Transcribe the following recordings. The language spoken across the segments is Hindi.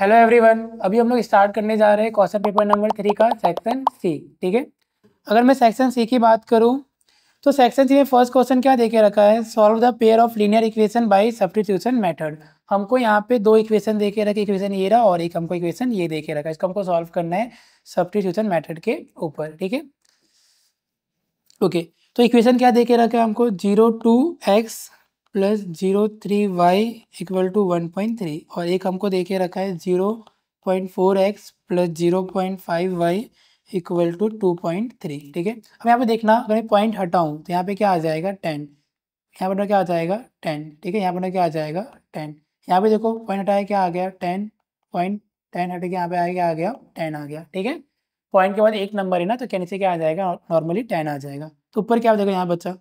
हेलो एवरीवन अभी हम लोग स्टार्ट करने जा रहे हैं क्वेश्चन पेपर नंबर थ्री का सेक्शन सी ठीक है अगर मैं सेक्शन सी की बात करूं तो सेक्शन सी में फर्स्ट क्वेश्चन क्या देखे रखा है solve the pair of linear equation by substitution method हमको यहाँ पे दो इक्वेशन देखे रखे इक्वेशन ये रहा और एक हमको इक्वेशन ये देखे रखा इसको हमको सॉल्व करना है सब्टीट्यूशन मैथड के ऊपर ठीक है ओके तो इक्वेशन क्या देखे रखा है हमको zero two x plus zero three y equal to one point three और एक हमको देखे रखा है zero point four x plus zero point five y equal to two point three ठीक है अब यहाँ पे देखना अगर मैं पॉइंट हटाऊँ तो यहाँ पे क्या आ जाएगा टेन यहाँ पर क्या आ जाएगा टेन ठीक है यहाँ पर क्या आ जाएगा टेन यहाँ पे देखो पॉइंट हटाया क्या आ गया टेन पॉइंट टेन हट के यहाँ पे आ गया आ गया टेन आ गया ठीक है पॉइंट के बाद एक नंबर है ना तो कैसे क्या आ जाएगा नॉर्मली टेन आ जाएगा तो ऊपर क्या हो जाएगा यहाँ बच्चा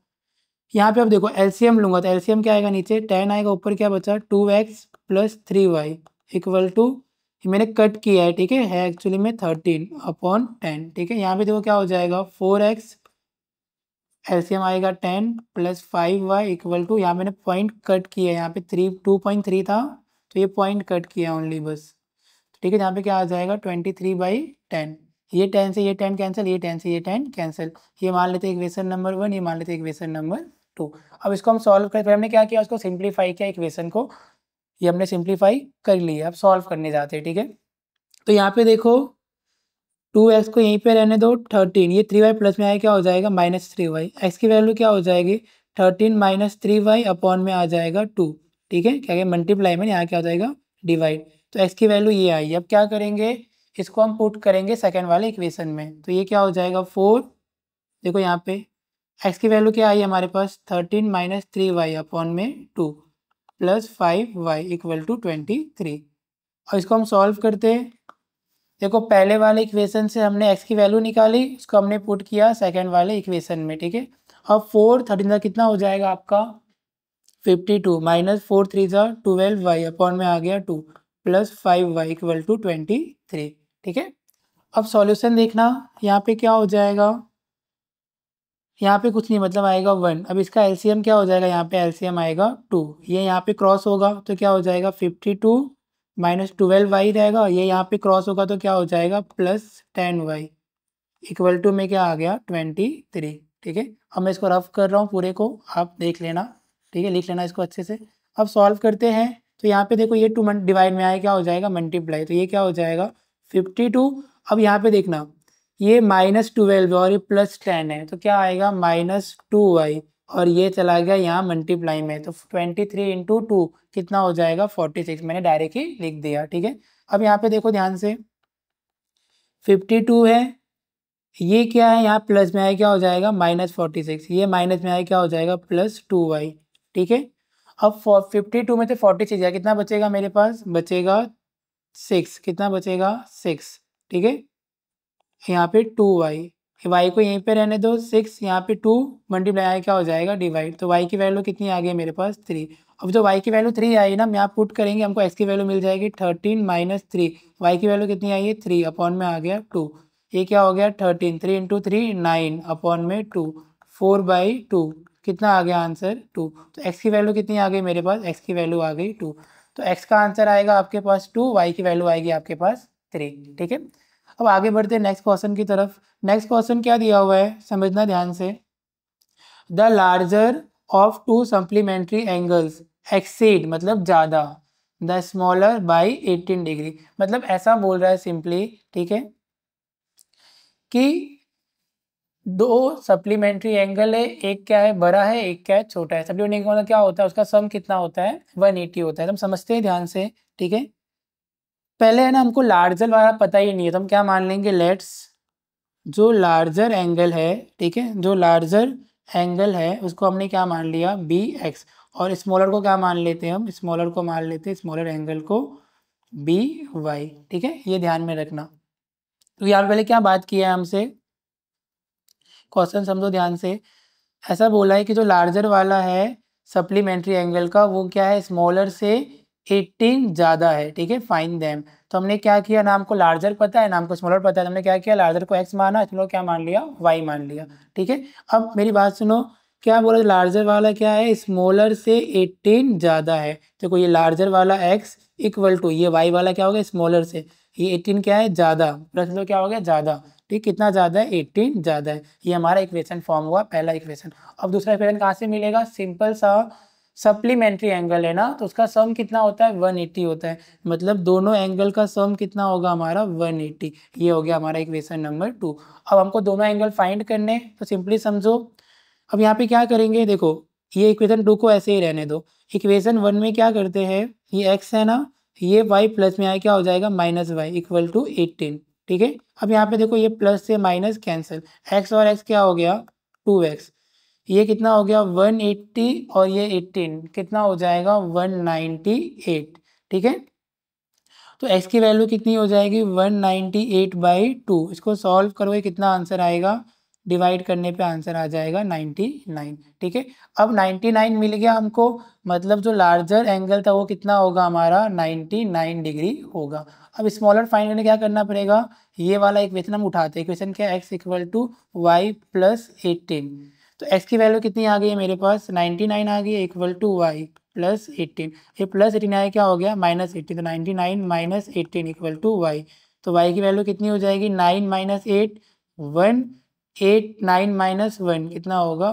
यहाँ पे आप देखो एलसीएम लूंगा तो एलसीएम क्या आएगा नीचे टेन आएगा ऊपर क्या बचा two x plus three y equal to मैंने कट किया है ठीक है एक्चुअली में थर्टीन अपॉन टेन ठीक है यहाँ पे देखो क्या हो जाएगा फोर एक्स एम आएगा ten plus five y equal to यहाँ मैंने पॉइंट कट किया है यहाँ पे थ्री टू पॉइंट थ्री था तो ये पॉइंट कट किया ओनली बस तो ठीक है यहाँ पे क्या आ जाएगा ट्वेंटी थ्री बाई टेन ये टेन से ये टेन कैंसिल ये टेन से ये टेन कैंसिल ये मान लेते हैं इक्वेशन नंबर वन ये मान लेते हैं इक्वेशन नंबर टू अब इसको हम सॉल्व करें फिर हमने क्या किया उसको सिंप्लीफाई किया इक्वेशन को ये हमने सिंप्लीफाई कर लिया अब सॉल्व करने जाते हैं ठीक है तो यहाँ पे देखो टू एक्स को यहीं पे रहने दो थर्टीन ये थ्री वाई प्लस में आया क्या हो जाएगा माइनस थ्री वाई एक्स की वैल्यू क्या हो जाएगी thirteen minus three y upon में आ जाएगा टू ठीक है क्या मल्टीप्लाई में यहाँ क्या हो जाएगा डिवाइड तो एक्स की वैल्यू ये आई अब क्या करेंगे इसको हम पुट करेंगे सेकेंड वाले इक्वेशन में तो ये क्या हो जाएगा फोर देखो यहाँ पे एक्स की वैल्यू क्या आई हमारे पास thirteen minus three y upon में two plus five y equal to twenty three और इसको हम सॉल्व करते हैं देखो पहले वाले इक्वेशन से हमने एक्स की वैल्यू निकाली उसको हमने पुट किया सेकेंड वाले इक्वेशन में ठीक है अब फोर थर्टीन का कितना हो जाएगा आपका fifty two minus four three जो ट्वेल्व वाई अपॉन में आ गया two plus five y equal to twenty three ठीक है अब सॉल्यूशन देखना यहाँ पे क्या हो जाएगा यहाँ पे कुछ नहीं मतलब आएगा वन अब इसका एलसीएम क्या हो जाएगा यहाँ पे एलसीएम आएगा टू ये यहाँ पे क्रॉस होगा तो क्या हो जाएगा fifty two minus twelve y रहेगा ये यहाँ पे क्रॉस होगा तो क्या हो जाएगा plus ten y equal to में क्या आ गया ट्वेंटी थ्री ठीक है अब मैं इसको रफ कर रहा हूँ पूरे को आप देख लेना ठीक है लिख लेना इसको अच्छे से अब सॉल्व करते हैं तो यहाँ पे देखो ये टू डिवाइड में आए क्या हो जाएगा मल्टीप्लाई तो ये क्या हो जाएगा फिफ्टी टू अब यहाँ पे देखना ये माइनस ट्वेल्व और ये प्लस टेन है तो क्या आएगा माइनस टू वाई और ये चला गया यहाँ मल्टीप्लाई में तो ट्वेंटी थ्री इंटू टू कितना हो जाएगा फोर्टी सिक्स मैंने डायरेक्ट ही लिख दिया ठीक है अब यहाँ पे देखो ध्यान से फिफ्टी टू है ये क्या है यहाँ प्लस में आया क्या हो जाएगा माइनस फोर्टी सिक्स ये माइनस में आया क्या हो जाएगा प्लस टू वाई ठीक है अब फिफ्टी टू में से फोर्टी सिक्स कितना बचेगा मेरे पास बचेगा सिक्स कितना बचेगा सिक्स ठीक है यहाँ पे टू वाई वाई को यहीं पे रहने दो सिक्स यहाँ पे टू मल्टीप्लाई क्या हो जाएगा डिवाइड तो वाई की वैल्यू कितनी आ गई मेरे पास थ्री अब जो वाई की वैल्यू थ्री आई ना हम यहाँ पुट करेंगे हमको एक्स की वैल्यू मिल जाएगी थर्टीन माइनस थ्री वाई की वैल्यू कितनी आई है थ्री अपॉन में आ गया टू ये क्या हो गया thirteen three into three nine upon में टू फोर बाई टू कितना आ गया आंसर टू तो एक्स की वैल्यू कितनी आ गई मेरे पास एक्स की वैल्यू आ गई टू तो एक्स का आंसर आएगा आपके पास टू वाई की वैल्यू आएगी आपके पास थ्री ठीक है अब आगे बढ़ते हैं नेक्स्ट क्वेश्चन की तरफ नेक्स्ट क्वेश्चन क्या दिया हुआ है समझना ध्यान से the larger of two supplementary angles exceed मतलब ज़्यादा the smaller by eighteen degree मतलब ऐसा बोल रहा है सिंपली ठीक है कि दो सप्लीमेंट्री एंगल है एक क्या है बड़ा है एक क्या है छोटा है सप्लीमेंट्री मतलब एंगल क्या होता है उसका सम कितना होता है 180 होता है तो हम समझते हैं ध्यान से ठीक है पहले है ना हमको लार्जर वाला पता ही नहीं है तो हम क्या मान लेंगे लेट्स जो लार्जर एंगल है ठीक है जो लार्जर एंगल है उसको हमने क्या मान लिया बी एक्स और स्मॉलर को क्या मान लेते हैं हम स्मॉलर को मान लेते हैं स्मॉलर एंगल को बी वाई ठीक है ये ध्यान में रखना तो यहाँ पहले क्या बात किया है हमसे क्वेश्चन समझो तो ध्यान से ऐसा बोला है कि जो लार्जर वाला है सप्लीमेंट्री एंगल का वो क्या है स्मॉलर से 18 ज़्यादा है ठीक है फाइन दैम तो हमने क्या किया नाम को लार्जर पता है नाम को स्मॉलर पता है तो हमने क्या किया लार्जर को एक्स माना स्मॉलर क्या मान लिया वाई मान लिया ठीक है अब मेरी बात सुनो क्या बोला लार्जर वाला क्या है स्मॉलर से 18 ज़्यादा है देखो तो ये लार्जर वाला एक्स इक्वल टू ये वाई वाला क्या होगा स्मॉलर से ये एटीन क्या है ज़्यादा प्लस दो तो क्या हो गया ज़्यादा ठीक कितना ज़्यादा है एटीन ज़्यादा है ये हमारा इक्वेशन फॉर्म हुआ पहला इक्वेशन अब दूसरा इक्वेशन कहाँ से मिलेगा सिंपल सा सप्लीमेंट्री एंगल है ना तो उसका सम कितना होता है 180 होता है मतलब दोनों एंगल का सम कितना होगा हमारा 180 ये हो गया हमारा इक्वेशन नंबर टू अब हमको दोनों एंगल फाइंड करने तो सिंपली समझो अब यहाँ पे क्या करेंगे देखो ये इक्वेशन टू को ऐसे ही रहने दो इक्वेशन वन में क्या करते हैं ये एक्स है ना ये वाई प्लस में आए क्या हो जाएगा minus y equal to eighteen ठीक है अब यहाँ पे देखो ये प्लस से माइनस कैंसिल एक्स और एक्स क्या हो गया टू एक्स ये कितना हो गया वन एट्टी और ये एट्टीन कितना हो जाएगा वन नाइन्टी एट ठीक है तो एक्स की वैल्यू कितनी हो जाएगी one ninety eight by two इसको सॉल्व करोगे कितना आंसर आएगा डिवाइड करने पे आंसर आ जाएगा 99 ठीक है अब 99 मिल गया हमको मतलब जो लार्जर एंगल था वो कितना होगा हमारा 99 डिग्री होगा अब स्मॉलर फाइंड करने क्या करना पड़ेगा ये वाला क्वेश्चन हम उठाते हैं क्वेश्चन क्या x equal to y plus eighteen तो एक्स की वैल्यू कितनी आ गई है मेरे पास 99 आ गई है equal to y plus eighteen ये प्लस एटीन आया क्या हो गया माइनस एटीन तो ninety nine minus eighteen equal to y तो वाई की वैल्यू कितनी हो जाएगी nine minus eight one eight nine minus one कितना होगा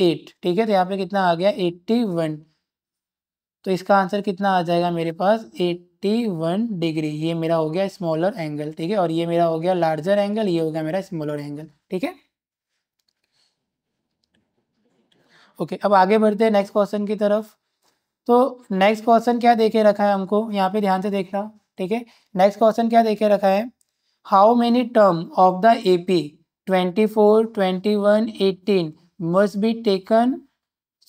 एट ठीक है तो यहाँ पे कितना आ गया एट्टी वन तो इसका आंसर कितना आ जाएगा मेरे पास एट्टी वन डिग्री ये मेरा हो गया स्मॉलर एंगल ठीक है और ये मेरा हो गया लार्जर एंगल ये हो गया मेरा स्मॉलर एंगल ठीक है ओके अब आगे बढ़ते हैं नेक्स्ट क्वेश्चन की तरफ तो नेक्स्ट क्वेश्चन क्या देखे रखा है हमको यहाँ पे ध्यान से देखना ठीक है नेक्स्ट क्वेश्चन क्या देखे रखा है how many term of the AP twenty 21, 18 must be taken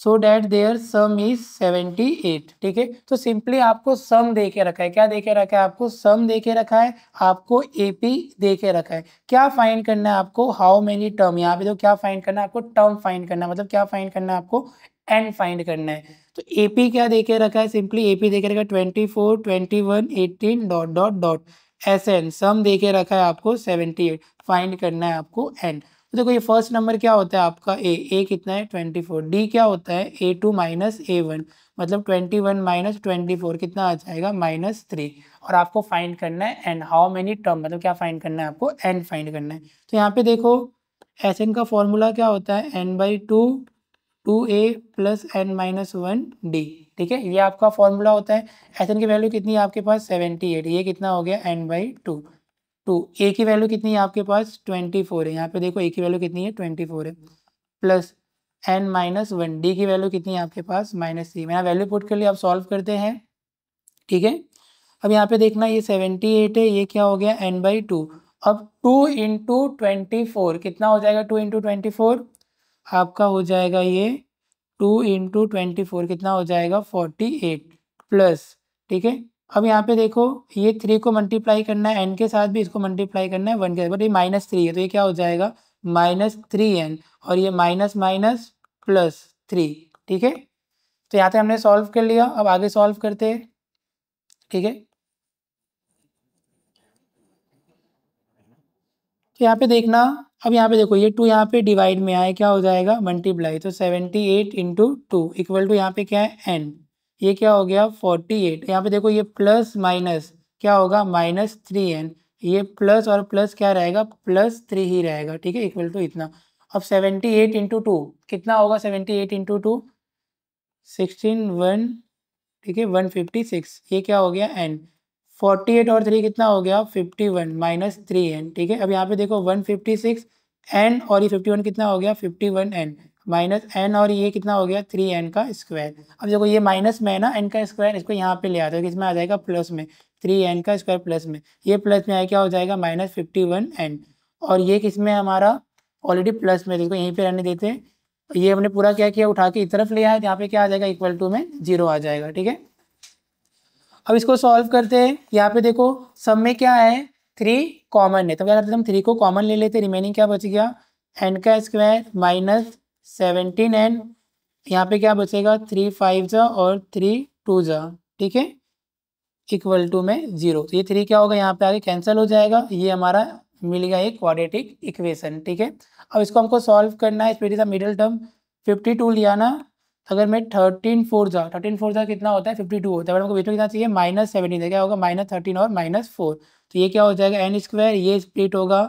so that their sum is 78 ठीक है तो सिंपली आपको सम दे के रखा है क्या दे के रखा है आपको सम दे के रखा है आपको एपी दे के रखा है क्या फाइन करना है आपको हाउ मेनी टर्म यहाँ पे तो क्या फाइन करना है आपको टर्म फाइन करना है मतलब क्या फाइन करना है आपको एंड फाइंड करना है तो एपी क्या दे के रखा है सिंपली एपी दे के रखा है twenty four twenty one eighteen dot dot dot S N sum दे के रखा है आपको सेवेंटी एट फाइंड करना है आपको एन तो देखो ये फर्स्ट नंबर क्या होता है आपका ए ए कितना है ट्वेंटी फोर डी क्या होता है A two minus A one मतलब twenty one minus twenty four कितना आ जाएगा माइनस थ्री और आपको फाइंड करना है एन हाउ मेनी टर्म मतलब क्या फाइंड करना है आपको एन फाइंड करना है तो यहाँ पे देखो एस एन का फॉर्मूला क्या होता है n by two two a plus n minus one d ठीक है ये आपका फॉर्मूला होता है एस एन की वैल्यू कितनी है आपके पास सेवेंटी एट ये कितना हो गया n by two two a की वैल्यू कितनी है आपके पास ट्वेंटी फोर है यहाँ पे देखो ए की वैल्यू कितनी है ट्वेंटी फोर है plus n minus one d की वैल्यू कितनी है आपके पास माइनस थ्री मैं वैल्यू पुट कर लिया आप सॉल्व करते हैं ठीक है अब यहाँ पे देखना ये सेवेंटी एट है ये क्या हो गया एन बाई टू अब टू इंटू ट्वेंटी फोर कितना हो जाएगा टू इंटू ट्वेंटी फोर आपका हो जाएगा ये टू इंटू ट्वेंटी फोर कितना हो जाएगा फोर्टी एट प्लस ठीक है अब यहाँ पे देखो ये थ्री को मल्टीप्लाई करना है एन के साथ भी इसको मल्टीप्लाई करना है वन के साथ बट ये माइनस थ्री है तो ये क्या हो जाएगा माइनस थ्री एन और ये माइनस माइनस प्लस थ्री ठीक है तो यहाँ पे हमने सॉल्व कर लिया अब आगे सॉल्व करते हैं ठीक है तो यहाँ पे देखना अब यहाँ पे देखो ये टू यहाँ पे डिवाइड में आए क्या हो जाएगा मल्टीप्लाई तो seventy eight into two equal to यहाँ पे क्या है एन ये क्या हो गया फोर्टी एट यहाँ पे देखो ये प्लस माइनस क्या होगा माइनस थ्री एन ये प्लस और प्लस क्या रहेगा प्लस थ्री ही रहेगा ठीक है इक्वल टू इतना अब सेवेंटी एट इंटू टू कितना होगा seventy eight into two sixteen one ठीक है वन फिफ्टी सिक्स ये क्या हो गया एन फोर्टी एट और थ्री कितना हो गया fifty one minus three n ठीक है अब यहाँ पे देखो वन फिफ्टी सिक्स एन और ये फिफ्टी वन कितना हो गया fifty one n minus n और ये कितना हो गया थ्री एन का स्क्वायर अब देखो ये माइनस में है ना एन का स्क्वायर इसको यहाँ पे ले आता है किसमें आ जाएगा प्लस में थ्री एन का स्क्वायर प्लस में ये प्लस में आया क्या हो जाएगा माइनस फिफ्टी वन एन और ये किस में हमारा ऑलरेडी प्लस में इसको यहीं पे रहने देते हैं ये हमने पूरा क्या किया उठा के इस तरफ लिया है यहाँ पे क्या आ जाएगा इक्वल टू में जीरो आ जाएगा ठीक है अब इसको सॉल्व करते हैं यहाँ पे देखो सब में क्या है थ्री कॉमन है तो क्या करते हम थ्री को कॉमन ले लेते रिमेनिंग क्या बच गया एन का स्क्वायर माइनस सेवनटीन एन यहाँ पे क्या बचेगा थ्री फाइव जा और थ्री टू जा ठीक है इक्वल टू में जीरो तो ये थ्री क्या होगा यहाँ पे आगे कैंसिल हो जाएगा ये हमारा मिल गया एक क्वाड्रेटिक इक्वेशन ठीक है अब इसको हमको सॉल्व करना है इस मिडिल टर्म फिफ्टी टू लिया ना अगर मैं थर्टीन फोर जा थर्टीन फोर जा कितना होता है फिफ्टी टू होता है हमको बीच में कितना चाहिए माइनस सेवनटीन क्या होगा माइनस थर्टीन और माइनस फोर तो ये क्या हो जाएगा एन स्क्वायर ये स्प्लिट होगा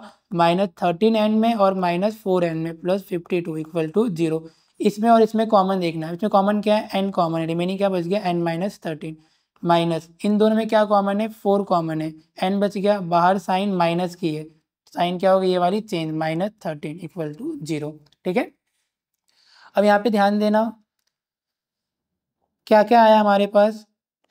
माइनस थर्टीन एन में और माइनस फोर एन में plus fifty two equal to zero इसमें और इसमें कॉमन देखना है इसमें कॉमन क्या है एन कॉमन है रिमेनिंग क्या बच गया एन माइनस थर्टीन माइनस इन दोनों में क्या कॉमन है फोर कॉमन है एन बच गया बाहर साइन माइनस की है साइन क्या होगा ये वाली change minus thirteen equal to zero ठीक है अब यहाँ पे ध्यान देना क्या क्या आया हमारे पास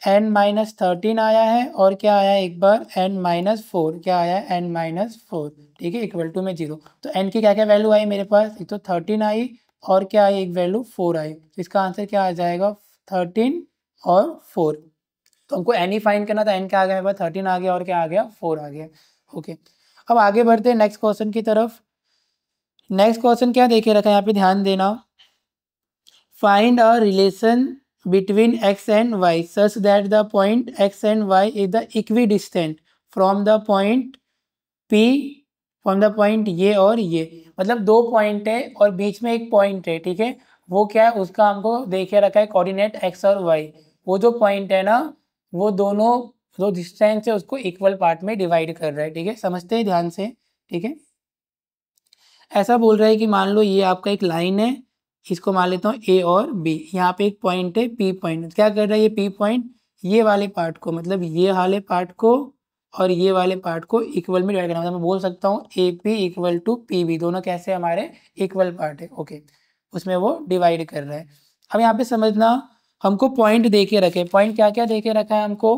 एन माइनस थर्टीन आया है और क्या आया एक बार एन माइनस फोर क्या आया एन माइनस फोर ठीक है इक्वल टू में जीरो तो एन की क्या क्या वैल्यू आई मेरे पास एक तो थर्टीन आई और क्या आई एक वैल्यू फोर आई तो इसका आंसर क्या आ जाएगा थर्टीन और फोर तो हमको एन ही फाइंड करना था एन क्या आ गया मेरे पास थर्टीन आ गया और क्या आ गया फोर आ गया ओके अब आगे बढ़ते हैं नेक्स्ट क्वेश्चन की तरफ नेक्स्ट क्वेश्चन क्या देखे रखा है यहाँ पे ध्यान देना find a relation between x and y such that the point x and y is the equidistant from the point P from the point ये और ये मतलब दो पॉइंट है और बीच में एक पॉइंट है ठीक है वो क्या है उसका हमको देखे रखा है कोऑर्डिनेट एक्स और वाई वो जो पॉइंट है ना वो दोनों जो डिस्टेंस है उसको इक्वल पार्ट में डिवाइड कर रहा है ठीक है समझते हैं ध्यान से ठीक है ऐसा बोल रहा है कि मान लो ये आपका एक लाइन है इसको मान लेता हूँ ए और बी यहाँ पे एक पॉइंट है पी पॉइंट तो क्या कर रहा है ये पी पॉइंट ये वाले पार्ट को मतलब ये वाले पार्ट को और ये वाले पार्ट को इक्वल में डिवाइड करना मतलब मैं बोल सकता हूँ A P equal to P B दोनों कैसे हमारे इक्वल पार्ट है ओके उसमें वो डिवाइड कर रहा है अब यहाँ पे समझना हमको पॉइंट दे के रखे पॉइंट क्या क्या दे के रखा है हमको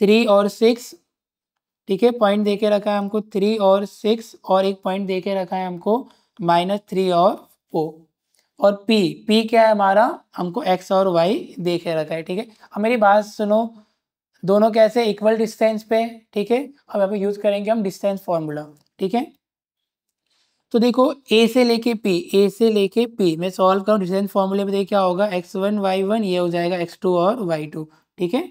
थ्री और सिक्स ठीक है पॉइंट दे के रखा है हमको थ्री और सिक्स और एक पॉइंट दे के रखा है हमको माइनस थ्री और ओ और पी पी क्या है हमारा हमको एक्स और वाई देखे रखा है ठीक है अब मेरी बात सुनो दोनों कैसे इक्वल डिस्टेंस पे ठीक है अब यहाँ पे यूज़ करेंगे हम डिस्टेंस फॉर्मूला ठीक है तो देखो ए से लेके पी ए से लेके पी मैं सॉल्व करूँ डिस्टेंस फॉर्मूले में देखिए क्या होगा एक्स वन वाई वन ये हो जाएगा एक्स टू और वाई टू ठीक है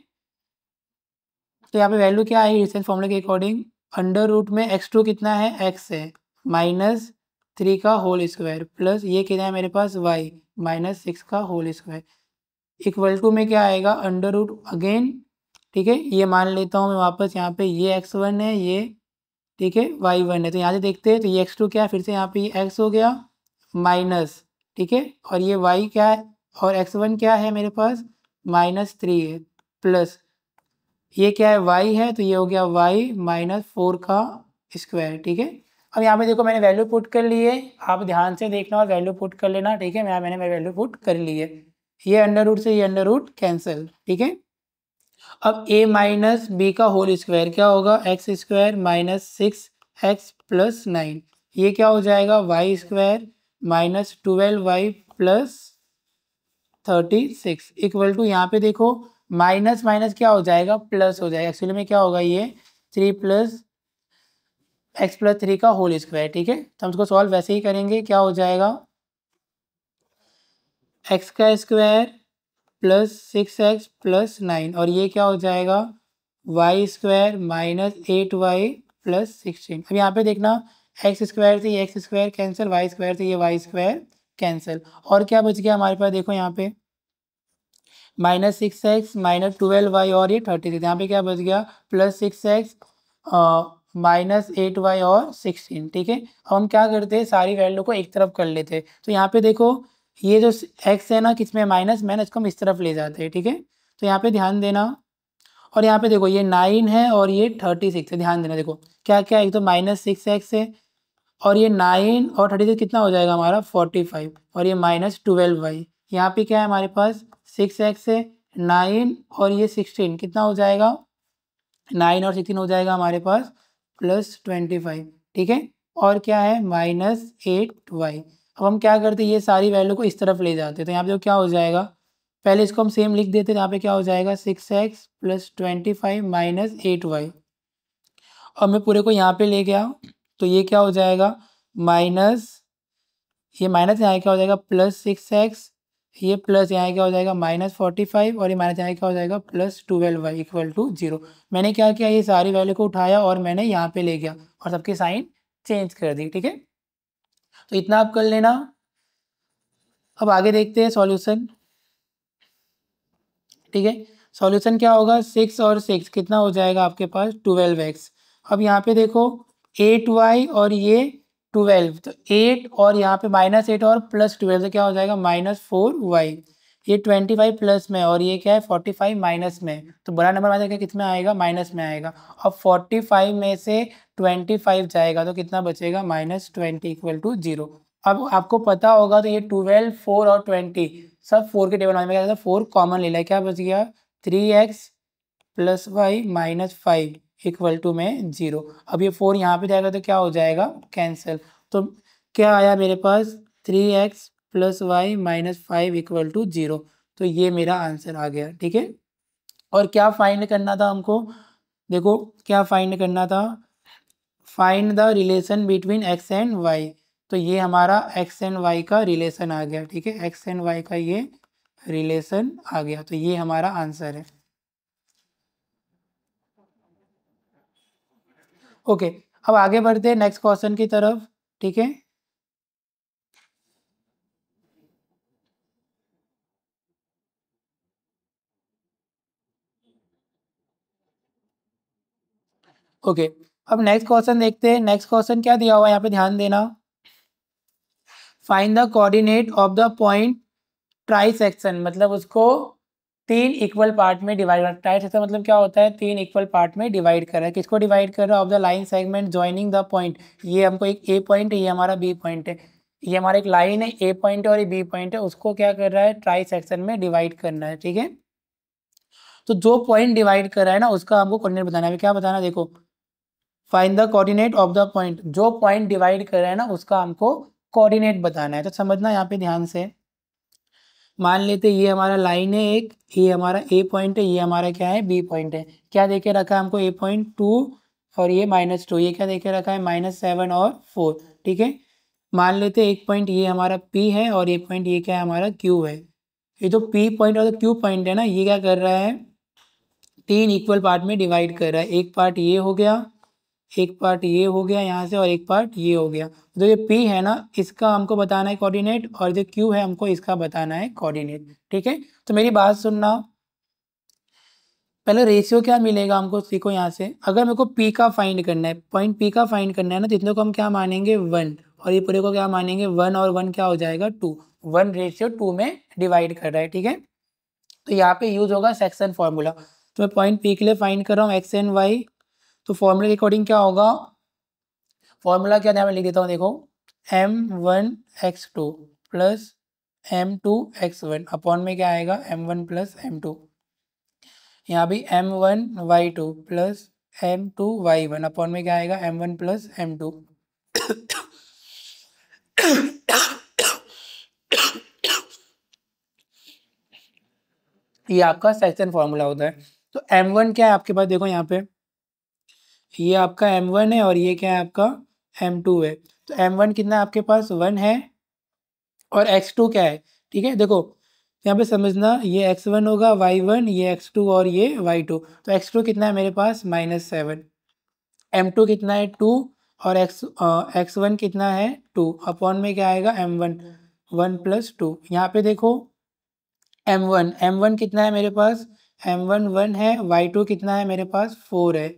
तो यहाँ पे वैल्यू क्या आएगी डिस्टेंस फॉर्मूले के अकॉर्डिंग अंडर रूट में एक्स टू कितना है एक्स है माइनस थ्री का होल स्क्वायर प्लस ये कितना है मेरे पास वाई माइनस सिक्स का होल स्क्वायर इक्वल टू में क्या आएगा अंडर रूट अगेन ठीक है ये मान लेता हूँ मैं वापस यहाँ पे ये एक्स वन है ये ठीक है वाई वन है तो यहाँ से देखते हैं तो ये एक्स टू क्या है फिर से यहाँ पे ये एक्स हो गया माइनस ठीक है और ये वाई क्या है और एक्स वन क्या है मेरे पास माइनस थ्री है प्लस ये क्या है वाई है तो ये हो गया वाई माइनस फोर का स्क्वायर ठीक है अब यहाँ पे देखो मैंने वैल्यू पुट कर लिए आप ध्यान से देखना और वैल्यू पुट कर लेना ठीक है मैं मैंने मैं वैल्यू पुट कर ली है ये अंडर रूट से ये अंडर रूट कैंसिल ठीक है अब ए माइनस बी का होल स्क्वायर क्या होगा x square minus six x plus nine ये क्या हो जाएगा y square minus twelve y plus thirty six equal to यहाँ पे देखो माइनस माइनस क्या हो जाएगा प्लस हो जाएगा एक्चुअली में क्या होगा ये three plus x plus three का होल स्क्वायर ठीक है तो हम इसको सॉल्व वैसे ही करेंगे क्या हो जाएगा एक्स का square plus six x plus nine और ये क्या हो जाएगा y square minus eight y plus sixteen अब यहाँ पे देखना एक्स स्क्वायर से ये x square cancel y square से ये वाई स्क्वायर कैंसिल और क्या बच गया हमारे पास देखो यहाँ पे minus six x minus twelve y और ये थर्टी सिक्स यहाँ पे क्या बच गया plus six x minus eight y और सिक्सटीन ठीक है अब हम क्या करते हैं सारी वैल्यू को एक तरफ कर लेते हैं तो यहाँ पे देखो ये जो एक्स है ना किसमें माइनस मैन इसको हम इस तरफ ले जाते हैं ठीक है तो यहाँ पे ध्यान देना और यहाँ पे देखो ये नाइन है और ये थर्टी सिक्स है ध्यान देना देखो क्या क्या एक तो माइनस सिक्स एक्स है और ये नाइन और थर्टी सिक्स कितना हो जाएगा हमारा फोर्टी फाइव और ये माइनस ट्वेल्व वाई यहाँ पे क्या है हमारे पास सिक्स एक्स है नाइन और ये सिक्सटीन कितना हो जाएगा नाइन और सिक्सटीन हो जाएगा हमारे पास प्लस ट्वेंटी फाइव ठीक है और क्या है माइनस एट वाई अब हम क्या करते ये सारी वैल्यू को इस तरफ ले जाते तो यहाँ पे जो क्या हो जाएगा पहले इसको हम सेम लिख देते हैं तो यहाँ पे क्या हो जाएगा six x plus twenty five minus eight y और मैं पूरे को यहाँ पे ले गया तो ये क्या हो जाएगा माइनस ये माइनस यहाँ क्या हो जाएगा प्लस सिक्स एक्स ये प्लस यहाँ क्या हो जाएगा माइनस फोर्टी फाइव और ये माइनस यहाँ क्या हो जाएगा plus twelve y equal to zero मैंने क्या किया ये सारी वैल्यू को उठाया और मैंने यहाँ पे ले गया और सबकी साइन चेंज कर दी ठीक है तो इतना आप कर लेना अब आगे देखते हैं सॉल्यूशन ठीक है सॉल्यूशन क्या होगा सिक्स और सिक्स कितना हो जाएगा आपके पास ट्वेल्व एक्स अब यहाँ पे देखो एट वाई और ये ट्वेल्व तो एट और यहाँ पे माइनस एट और प्लस ट्वेल्व तो क्या हो जाएगा माइनस फोर वाई ये ट्वेंटी फाइव प्लस में और ये क्या है फोर्टी फाइव माइनस में तो बड़ा नंबर हमारा क्या में आएगा माइनस में आएगा और फोर्टी फाइव में से ट्वेंटी फाइव जाएगा तो कितना बचेगा minus twenty equal to zero अब आपको पता होगा तो ये ट्वेल्व फोर और ट्वेंटी सब फोर के टेबल में क्या फोर कॉमन ले लिया क्या बच गया three x plus y minus five equal to में ज़ीरो अब ये फोर यहाँ पे जाएगा तो क्या हो जाएगा कैंसिल तो क्या आया मेरे पास three x plus y minus five equal to zero तो ये मेरा आंसर आ गया ठीक है और क्या फाइंड करना था हमको देखो क्या फाइंड करना था find the relation between x and y तो ये हमारा एक्स एंड वाई का रिलेशन आ गया ठीक है एक्स एंड वाई का ये रिलेशन आ गया तो ये हमारा आंसर है ओके अब आगे बढ़ते हैं नेक्स्ट क्वेश्चन की तरफ ठीक है ओके okay, अब नेक्स्ट क्वेश्चन देखते हैं नेक्स्ट क्वेश्चन क्या दिया हुआ है यहाँ पे ध्यान देना find the coordinate of the point trisection मतलब उसको तीन इक्वल पार्ट में डिवाइड करना टाइट सेक्शन तो मतलब क्या होता है तीन इक्वल पार्ट में डिवाइड कर रहा है किसको डिवाइड कर रहा है of the line segment joining the point ये हमको एक ए पॉइंट है ये हमारा बी पॉइंट है ये हमारा एक लाइन है ए पॉइंट और ये बी पॉइंट है उसको क्या कर रहा है ट्राई सेक्शन में डिवाइड करना है ठीक है तो जो पॉइंट डिवाइड कर रहा है ना उसका हमको कोऑर्डिनेट बताना है क्या बताना देखो find the coordinate of the point जो पॉइंट डिवाइड कर रहा है ना उसका हमको कोऑर्डिनेट बताना है तो समझना यहाँ पे ध्यान से मान लेते ये हमारा लाइन है एक ये हमारा ए पॉइंट है ये हमारा क्या है बी पॉइंट है क्या देखे रखा है हमको ए पॉइंट टू और ये माइनस टू ये क्या देखे रखा है माइनस सेवन और फोर ठीक है मान लेते एक पॉइंट ये हमारा पी है और एक पॉइंट ये क्या है हमारा क्यू है ये जो पी पॉइंट और क्यू पॉइंट है ना ये क्या कर रहा है तीन इक्वल पार्ट में डिवाइड कर रहा है एक पार्ट ये हो गया एक पार्ट ये हो गया यहाँ से और एक पार्ट ये हो गया जो तो ये P है ना इसका हमको बताना है कोऑर्डिनेट और जो Q है हमको इसका बताना है कोऑर्डिनेट ठीक है तो मेरी बात सुनना पहले रेशियो क्या मिलेगा हमको सीखो यहाँ से अगर मेरे को P का फाइंड करना है पॉइंट P का फाइंड करना है ना तो इतने को हम क्या मानेंगे वन और ये पूरे को क्या मानेंगे वन और वन क्या हो जाएगा टू वन रेशियो टू में डिवाइड कर रहा है ठीक है तो यहाँ पे यूज होगा सेक्शन फॉर्मूला तो मैं पॉइंट पी के लिए फाइंड कर रहा हूँ एक्स एंड वाई तो फॉर्मूले के अकॉर्डिंग क्या होगा फॉर्मूला क्या यहाँ मैं लिख देता हूँ देखो m one x two plus m two x one upon में क्या आएगा m one plus m two यहाँ भी m one y two plus m two y one upon में क्या आएगा m one plus m two ये आपका सेक्शन फॉर्मूला होता है तो एम वन क्या है आपके पास देखो यहाँ पे ये आपका एम वन है और ये क्या है आपका एम टू है तो एम वन कितना आपके पास वन है और एक्स टू क्या है ठीक है देखो यहाँ पे समझना ये एक्स वन होगा वाई वन ये एक्स टू और ये वाई टू तो एक्स टू कितना है मेरे पास माइनस सेवन एम टू कितना है टू और एक्स एक्स वन कितना है टू अपॉन में क्या आएगा m one one plus two यहाँ पे देखो एम वन एम वन कितना है मेरे पास एम वन वन है वाई टू कितना है मेरे पास फोर है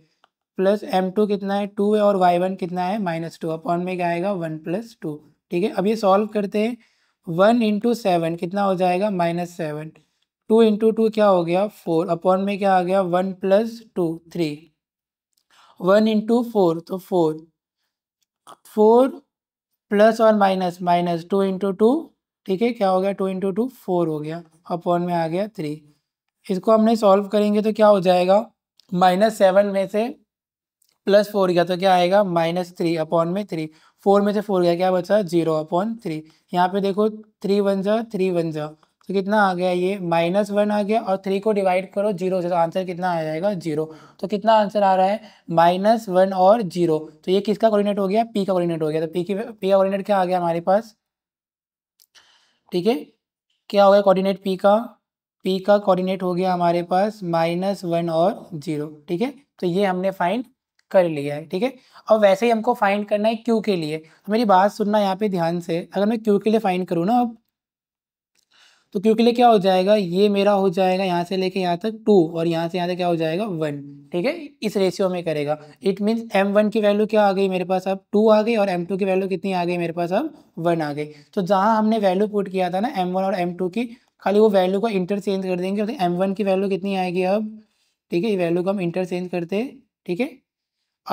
प्लस एम टू कितना है टू है और वाई वन कितना है माइनस टू अपॉन में क्या आएगा वन प्लस टू ठीक है अब ये सॉल्व करते हैं वन इंटू सेवन कितना हो जाएगा minus seven two into two क्या हो गया फोर अपॉन में क्या आ गया one plus two three one into four तो फोर फोर प्लस और minus minus two into two ठीक है क्या हो गया टू इंटू टू फोर हो गया अपॉन में आ गया थ्री इसको हमने सॉल्व करेंगे तो क्या हो जाएगा माइनस सेवन में से प्लस फोर गया तो क्या आएगा माइनस थ्री अपॉन में थ्री फोर में से फोर गया क्या बचा जीरो अपॉन थ्री यहाँ पे देखो थ्री वन जा थ्री वन जा तो कितना आ गया ये माइनस वन आ गया और थ्री को डिवाइड करो जीरो से तो आंसर कितना आ जाएगा जीरो तो कितना आंसर आ रहा है माइनस वन और जीरो तो ये किसका कोऑर्डिनेट हो गया पी का कोऑर्डिनेट हो गया तो पी की पी का कोऑर्डिनेट क्या आ गया हमारे पास ठीक है क्या हो गया कोऑर्डिनेट पी का पी का कोऑर्डिनेट हो गया हमारे पास माइनस वन और जीरो ठीक है तो ये हमने फाइंड कर लिया है ठीक है और वैसे ही हमको फाइंड करना है क्यू के लिए तो मेरी बात सुनना यहाँ पे ध्यान से अगर मैं क्यू के लिए फाइंड करूँ ना अब तो क्यू के लिए क्या हो जाएगा ये मेरा हो जाएगा यहाँ से लेके यहाँ तक टू और यहाँ से यहाँ तक क्या हो जाएगा वन ठीक है इस रेशियो में करेगा इट मीन्स एम वन की वैल्यू क्या आ गई मेरे पास अब टू आ गई और एम टू की वैल्यू कितनी आ गई मेरे पास अब वन आ गई तो जहाँ हमने वैल्यू पुट किया था ना एम वन और एम टू की खाली वो वैल्यू को इंटरचेंज कर देंगे एम वन की वैल्यू कितनी आएगी अब ठीक है ये वैल्यू को हम इंटरचेंज करते हैं ठीक है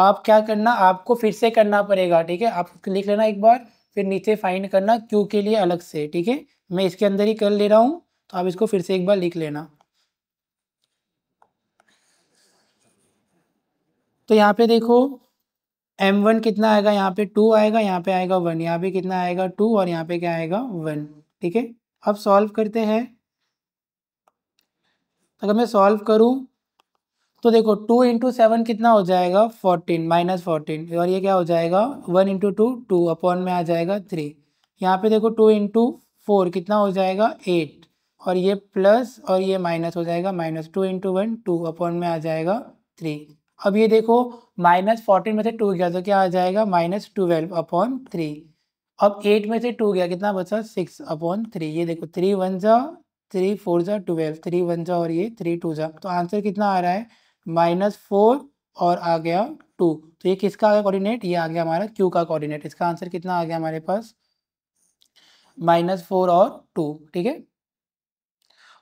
आप क्या करना आपको फिर से करना पड़ेगा ठीक है आप लिख लेना एक बार फिर नीचे फाइंड करना क्यू के लिए अलग से ठीक है मैं इसके अंदर ही कर ले रहा हूँ तो आप इसको फिर से एक बार लिख लेना तो यहाँ पे देखो एम वन कितना आएगा यहाँ पे टू आएगा यहाँ पे आएगा वन यहाँ पे कितना आएगा टू और यहाँ पे क्या आएगा वन ठीक है अब सॉल्व करते हैं अगर मैं सॉल्व करूँ तो देखो टू इंटू सेवन कितना हो जाएगा फोर्टीन माइनस फोर्टीन और ये क्या हो जाएगा one into two two upon में आ जाएगा थ्री यहाँ पे देखो टू इंटू फोर कितना हो जाएगा एट और ये प्लस और ये माइनस हो जाएगा minus two into one two upon में आ जाएगा थ्री अब ये देखो माइनस फोर्टीन में से टू गया तो क्या आ जाएगा माइनस ट्वेल्व अपॉन थ्री अब एट में से टू गया कितना बचा सिक्स अपॉन थ्री ये देखो थ्री वन जा थ्री फोर जा ट्वेल्व थ्री वन जा और ये थ्री टू जा तो आंसर कितना आ रहा है माइनस फोर और आ गया टू तो ये किसका आ गया कोऑर्डिनेट ये आ गया हमारा क्यू का कोऑर्डिनेट इसका आंसर कितना आ गया हमारे पास माइनस फोर और टू ठीक है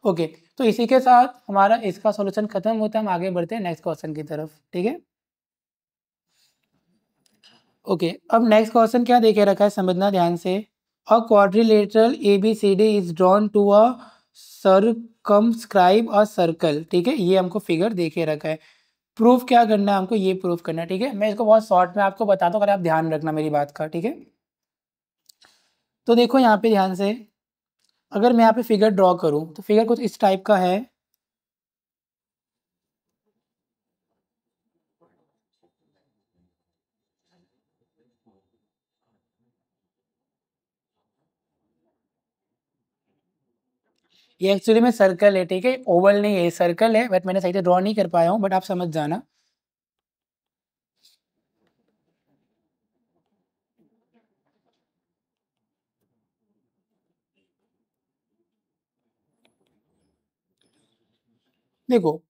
ओके तो इसी के साथ हमारा इसका सॉल्यूशन खत्म होता है हम आगे बढ़ते हैं नेक्स्ट क्वेश्चन की तरफ ठीक है ओके अब नेक्स्ट क्वेश्चन क्या देखे रखा है समझना ध्यान से a quadrilateral A B C D is drawn to a circumscribe और सर्कल ठीक है ये हमको फिगर देखे रखा है प्रूफ क्या करना है हमको ये प्रूफ करना है ठीक है मैं इसको बहुत शॉर्ट में आपको बताता हूँ अगर आप ध्यान रखना मेरी बात का ठीक है तो देखो यहाँ पे ध्यान से अगर मैं यहाँ पे फिगर ड्रॉ करूँ तो फिगर कुछ इस टाइप का है ये एक्चुअली में सर्कल है ठीक है ओवल नहीं है सर्कल है बट मैंने सही से ड्रॉ नहीं कर पाया हूँ बट आप समझ जाना देखो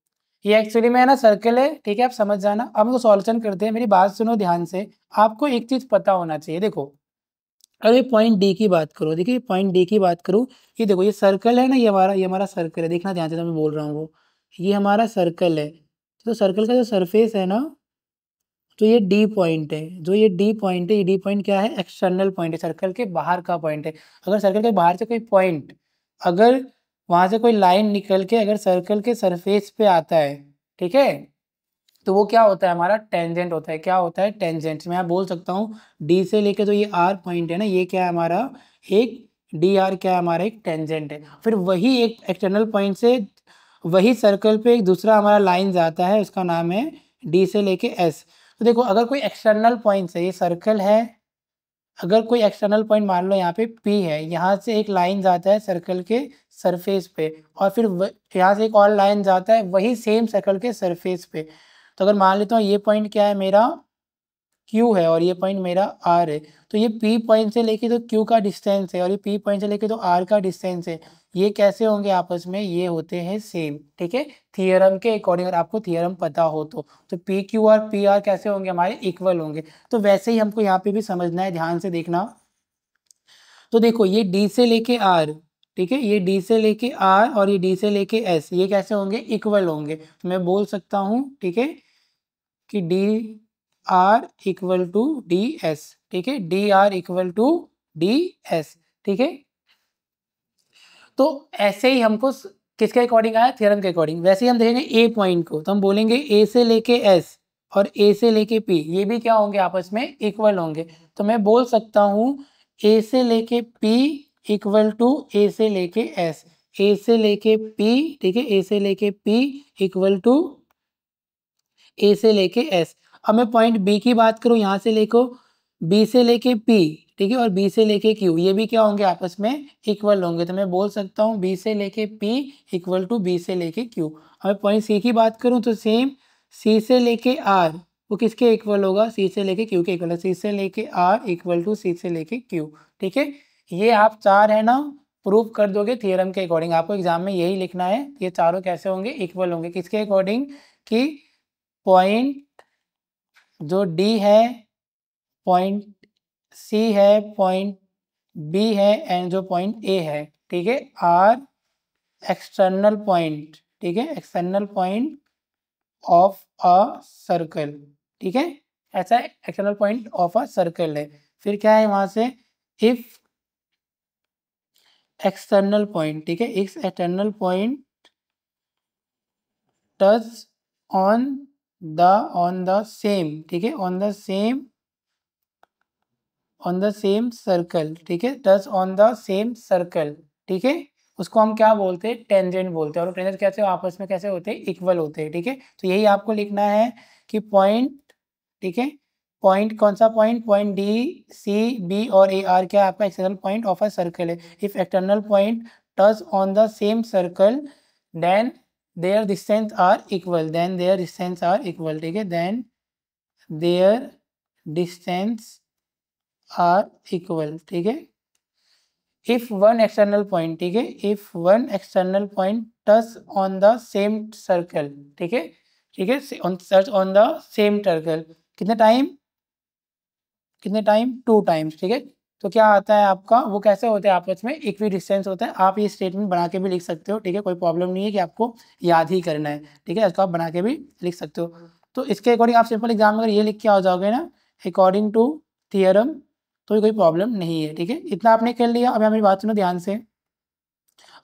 ये एक्चुअली में है ना सर्कल है ठीक है आप समझ जाना अब हमको सॉल्यूशन करते हैं मेरी बात सुनो ध्यान से आपको एक चीज़ पता होना चाहिए देखो अगर पॉइंट डी की बात करो देखिए पॉइंट डी की बात करूँ ये देखो ये सर्कल है ना ये हमारा ये हमारा सर्कल है देखना ध्यान से मैं बोल रहा हूँ वो ये हमारा सर्कल है तो सर्कल का जो सरफेस है ना तो ये डी पॉइंट है जो ये डी पॉइंट है ये डी पॉइंट क्या है एक्सटर्नल पॉइंट है सर्कल के बाहर का पॉइंट है अगर सर्कल के बाहर से कोई पॉइंट अगर वहाँ से कोई लाइन निकल के अगर सर्कल के सरफेस पे आता है ठीक है तो वो क्या होता है हमारा टेंजेंट होता है क्या होता है टेंजेंट मैं बोल सकता हूँ डी से लेके जो तो ये आर पॉइंट है ना ये क्या है हमारा एक डी आर क्या है हमारा एक टेंजेंट है फिर वही एक एक्सटर्नल पॉइंट से वही सर्कल पे एक दूसरा हमारा लाइन जाता है उसका नाम है डी से लेके एस तो देखो अगर कोई एक्सटर्नल पॉइंट से ये सर्कल है अगर कोई एक्सटर्नल पॉइंट मान लो यहाँ पे पी है यहाँ से एक लाइन जाता है सर्कल के सरफेस पे और फिर यहाँ से एक और लाइन जाता है वही सेम सर्कल के सरफेस पे तो अगर मान लेता हूँ ये पॉइंट क्या है मेरा क्यू है और ये पॉइंट मेरा आर है तो ये पी पॉइंट से लेके तो क्यू का डिस्टेंस है और ये पी पॉइंट से लेके तो आर का डिस्टेंस है ये कैसे होंगे आपस में ये होते हैं सेम ठीक है थियरम के अकॉर्डिंग अगर आपको थियरम पता हो तो तो पी क्यू और पी आर कैसे होंगे हमारे इक्वल होंगे तो वैसे ही हमको यहाँ पे भी समझना है ध्यान से देखना तो देखो ये डी से लेके आर ठीक है ये डी से लेके आर और ये डी से लेके एस ये कैसे होंगे इक्वल होंगे तो मैं बोल सकता हूँ ठीक है कि D R equal to D S ठीक है D R equal to D S ठीक है तो ऐसे ही हमको किसके अकॉर्डिंग आया थ्योरम के अकॉर्डिंग वैसे ही हम देखेंगे ए पॉइंट को तो हम बोलेंगे ए से लेके एस और ए से लेके पी ये भी क्या होंगे आपस में इक्वल होंगे तो मैं बोल सकता हूँ ए से लेके पी इक्वल टू ए से लेके एस ए से लेके पी ठीक है ए से लेके पी इक्वल टू ए से लेके एस अब मैं पॉइंट बी की बात करूँ यहाँ से लेको बी से लेके पी ठीक है और बी से लेके क्यू ये भी क्या होंगे आपस में इक्वल होंगे तो मैं बोल सकता हूँ बी से लेके पी इक्वल टू बी से लेके क्यू अब पॉइंट सी की बात करूँ तो सेम सी से लेके आर वो किसके इक्वल होगा सी से लेके क्यू के इक्वल सी से लेके आर इक्वल टू सी से लेके क्यू ठीक है ये आप चार है ना प्रूव कर दोगे थियरम के अकॉर्डिंग आपको एग्जाम में यही लिखना है ये चारों कैसे होंगे इक्वल होंगे किसके अकॉर्डिंग कि पॉइंट जो डी है पॉइंट सी है पॉइंट बी है एंड जो पॉइंट ए है ठीक है आर एक्सटर्नल पॉइंट ठीक है external point of a circle ठीक है ऐसा external point of a circle है फिर क्या है वहां से इफ एक्सटर्नल पॉइंट ठीक है इस external point touch on the on the same ठीक है on the same on the same circle ठीक है does on the same circle ठीक है उसको हम क्या बोलते हैं टेंजेंट बोलते हैं और टेंजेंट कैसे आपस में कैसे होते हैं इक्वल होते हैं ठीक है तो यही आपको लिखना है कि पॉइंट ठीक है पॉइंट कौन सा point point D C B और ए आर क्या आपका external point of a circle है if external point touch on the same circle then their distance are equal then their distance are equal ठीक है then their distance are equal ठीक है if one external point ठीक है if one external point touch on the same circle ठीक है ठीक है on touch on the same circle कितने time कितने time two times ठीक है तो क्या आता है आपका वो कैसे होते हैं आपस में इक्वी डिस्टेंस होता है आप ये स्टेटमेंट बना के भी लिख सकते हो ठीक है कोई प्रॉब्लम नहीं है कि आपको याद ही करना है ठीक है इसको आप बना के भी लिख सकते हो तो इसके अकॉर्डिंग आप सिंपल एग्जाम अगर ये लिख के आ जाओगे ना अकॉर्डिंग टू थियरम तो कोई प्रॉब्लम नहीं है ठीक है इतना आपने कर लिया अब मेरी बात सुनो ध्यान से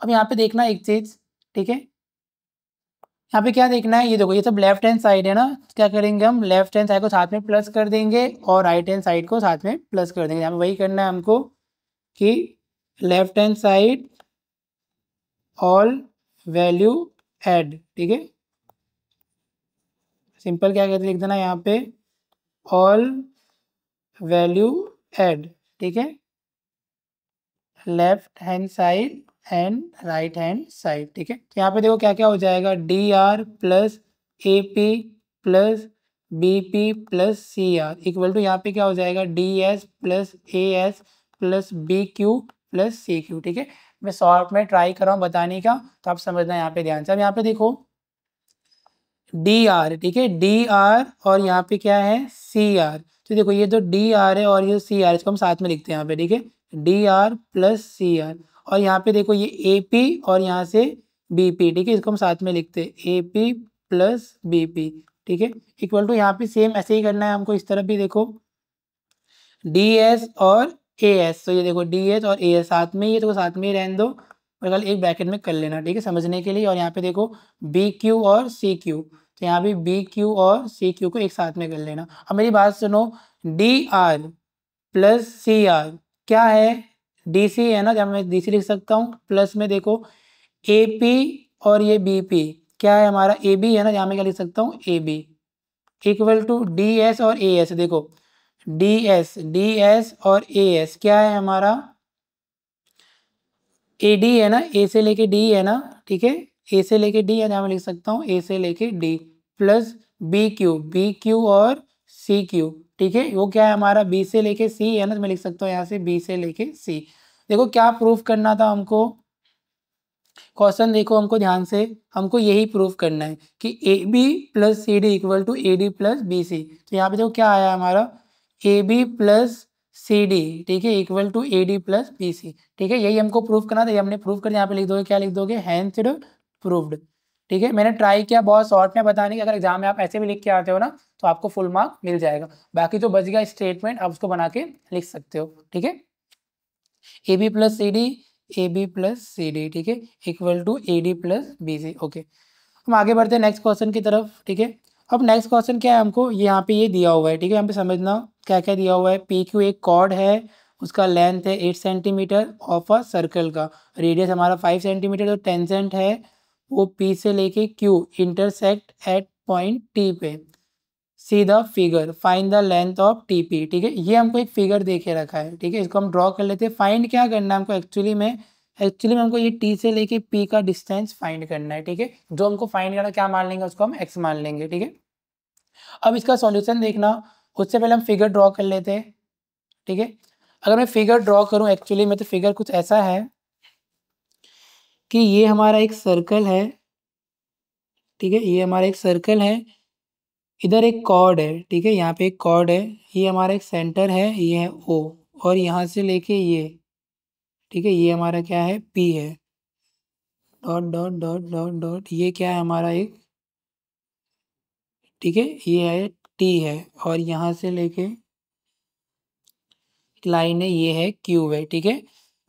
अब यहाँ पे देखना एक चीज़ ठीक है यहाँ पे क्या देखना है ये देखो ये सब लेफ्ट हैंड साइड है ना क्या करेंगे हम लेफ्ट हैंड साइड को साथ में प्लस कर देंगे और राइट हैंड साइड को साथ में प्लस कर देंगे यहाँ पे वही करना है हमको कि left hand side all value add ठीक है सिंपल क्या कहते हैं लिख देना यहाँ पे ऑल वैल्यू एड ठीक है left hand side and right hand side ठीक है तो यहाँ पे देखो क्या क्या हो जाएगा D R plus A P plus B P plus C R equal to यहाँ पे क्या हो जाएगा D S plus A S plus B Q plus C Q ठीक है मैं शॉर्ट में ट्राई कर रहा हूँ बताने का तो आप समझना यहाँ पे ध्यान से अब यहाँ पे देखो डी आर ठीक है डी आर और यहाँ पे क्या है सी आर तो देखो ये जो तो डी आर है और ये सी आर इसको हम साथ में लिखते हैं यहाँ पे ठीक है D R plus C R और यहाँ पे देखो ये ए पी और यहाँ से बी पी ठीक है इसको हम साथ में लिखते हैं A P plus B P ठीक है इक्वल टू यहाँ पे सेम ऐसे ही करना है हमको इस तरफ भी देखो डी एस और ए एस तो ये देखो डी एस और ए एस साथ में ये तो साथ में ही रहने दो और कल एक ब्रैकेट में कर लेना ठीक है समझने के लिए और यहाँ पे देखो बी क्यू और सी क्यू तो यहाँ पे बी क्यू और सी क्यू को एक साथ में कर लेना अब मेरी बात सुनो D R plus C R क्या है डी सी है ना क्या मैं डी सी लिख सकता हूँ प्लस में देखो ए पी और ये बी पी क्या है हमारा ए बी है ना यहाँ मैं क्या लिख सकता हूँ A B equal to D S और ए एस देखो डी एस डी एस और ए एस क्या है हमारा ए डी है ना ए से लेके डी है ना ठीक है ए से लेके डी है यहाँ मैं लिख सकता हूँ ए से लेके D plus B Q B Q और सी क्यू ठीक है वो क्या है हमारा बी से लेके सी है ना तो मैं लिख सकता हूँ यहाँ से बी से लेके सी देखो क्या प्रूफ करना था हमको क्वेश्चन देखो हमको ध्यान से हमको यही प्रूफ करना है कि A B plus C D equal to A D plus B C तो यहाँ पे देखो क्या आया हमारा A B plus C D ठीक है equal to A D plus B C ठीक है यही हमको प्रूफ करना था ये हमने प्रूफ कर यहाँ पे लिख दोगे क्या लिख दोगे हैंस प्रूफ्ड ठीक है मैंने ट्राई किया बहुत शॉर्ट में बताने की अगर एग्जाम में आप ऐसे भी लिख के आते हो ना तो आपको फुल मार्क मिल जाएगा बाकी जो बच गया स्टेटमेंट आप उसको बना के लिख सकते हो ठीक है A B plus C D A B plus C D ठीक है equal to A D plus B C okay हम आगे बढ़ते हैं नेक्स्ट क्वेश्चन की तरफ ठीक है अब नेक्स्ट क्वेश्चन क्या है हमको यहाँ पे ये दिया हुआ है ठीक है यहाँ पे समझना क्या क्या दिया हुआ है पी क्यू एक कॉर्ड है उसका लेंथ है eight centimetre of a circle का रेडियस हमारा फाइव सेंटीमीटर और टेंसेंट है वो पी से लेके Q intersect at point T पे see the figure find the length of T P ठीक है ये हमको एक फिगर दे के रखा है ठीक है इसको हम ड्रॉ कर लेते हैं फाइंड क्या करना है हमको एक्चुअली में एक्चुअली में हमको ये टी से लेके पी का डिस्टेंस फाइंड करना है ठीक है जो हमको फाइंड करना क्या मान लेंगे उसको हम एक्स मान लेंगे ठीक है अब इसका सॉल्यूशन देखना उससे पहले हम फिगर ड्रॉ कर लेते हैं ठीक है अगर मैं फिगर ड्रॉ करूँ एक्चुअली में तो फिगर कुछ ऐसा है कि ये हमारा एक सर्कल है ठीक है ये हमारा एक सर्कल है इधर एक कॉर्ड है ठीक है यहाँ पे एक कॉर्ड है ये हमारा एक सेंटर है ये है ओ और यहाँ से लेके ये ठीक है ये हमारा क्या है पी है dot dot dot dot dot ये क्या है हमारा एक ठीक है ये है टी है और यहाँ से लेके लाइन है ये है क्यू है ठीक है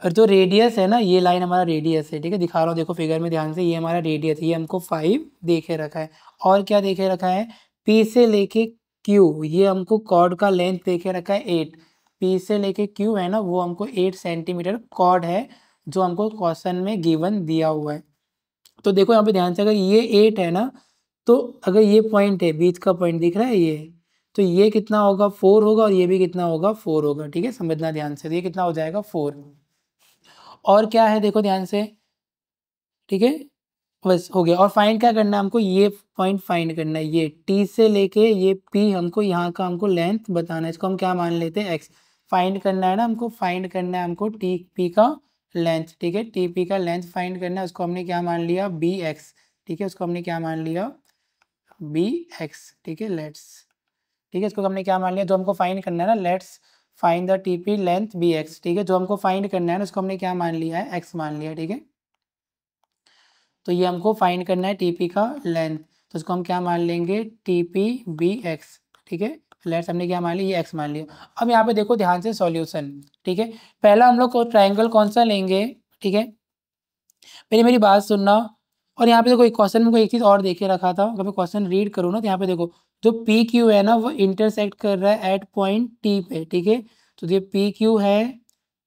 और जो रेडियस है ना ये लाइन हमारा रेडियस है ठीक है दिखा रहा हूँ देखो फिगर में ध्यान से ये हमारा रेडियस ये हमको फाइव देखे रखा है और क्या देखे रखा है पी से लेके क्यू ये हमको कॉर्ड का लेंथ देके रखा है एट पी से लेके क्यू है ना वो हमको एट सेंटीमीटर कॉर्ड है जो हमको क्वेश्चन में गिवन दिया हुआ है तो देखो यहाँ पे ध्यान से अगर ये एट है ना तो अगर ये पॉइंट है बीच का पॉइंट दिख रहा है ये तो ये कितना होगा फोर होगा और ये भी कितना होगा फोर होगा ठीक है समझना ध्यान से ये कितना हो जाएगा फोर और क्या है देखो ध्यान से ठीक है बस हो गया और फाइंड क्या करना है हमको ये पॉइंट फाइंड करना है ये टी से लेके ये पी हमको यहाँ का हमको लेंथ बताना है इसको हम क्या मान लेते हैं एक्स फाइंड करना है ना हमको फाइंड करना है हमको टी पी का लेंथ ठीक है टी पी का लेंथ फाइंड करना है उसको हमने क्या मान लिया बी एक्स ठीक है उसको हमने क्या मान लिया बी एक्स ठीक है लेट्स ठीक है इसको हमने क्या मान लिया जो हमको फाइंड करना है ना let's find the T P length be x ठीक है जो हमको फाइंड करना है ना उसको हमने क्या मान लिया है एक्स मान लिया ठीक है तो ये हमको फाइंड करना है टीपी का लेंथ तो इसको हम क्या मान लेंगे टीपी बी एक्स ठीक है लेट्स हमने क्या मान लिया ये एक्स मान लिया अब यहाँ पे देखो ध्यान से सॉल्यूशन ठीक है पहला हम लोग ट्राइंगल कौन सा लेंगे ठीक है मेरी मेरी बात सुनना और यहाँ पे देखो एक क्वेश्चन में कोई एक चीज़ और देखे रखा था अगर मैं क्वेश्चन रीड करूँ ना तो यहाँ पे देखो जो पी क्यू है ना वो इंटरसेक्ट कर रहा है एट पॉइंट टी पे ठीक है तो ये पी क्यू है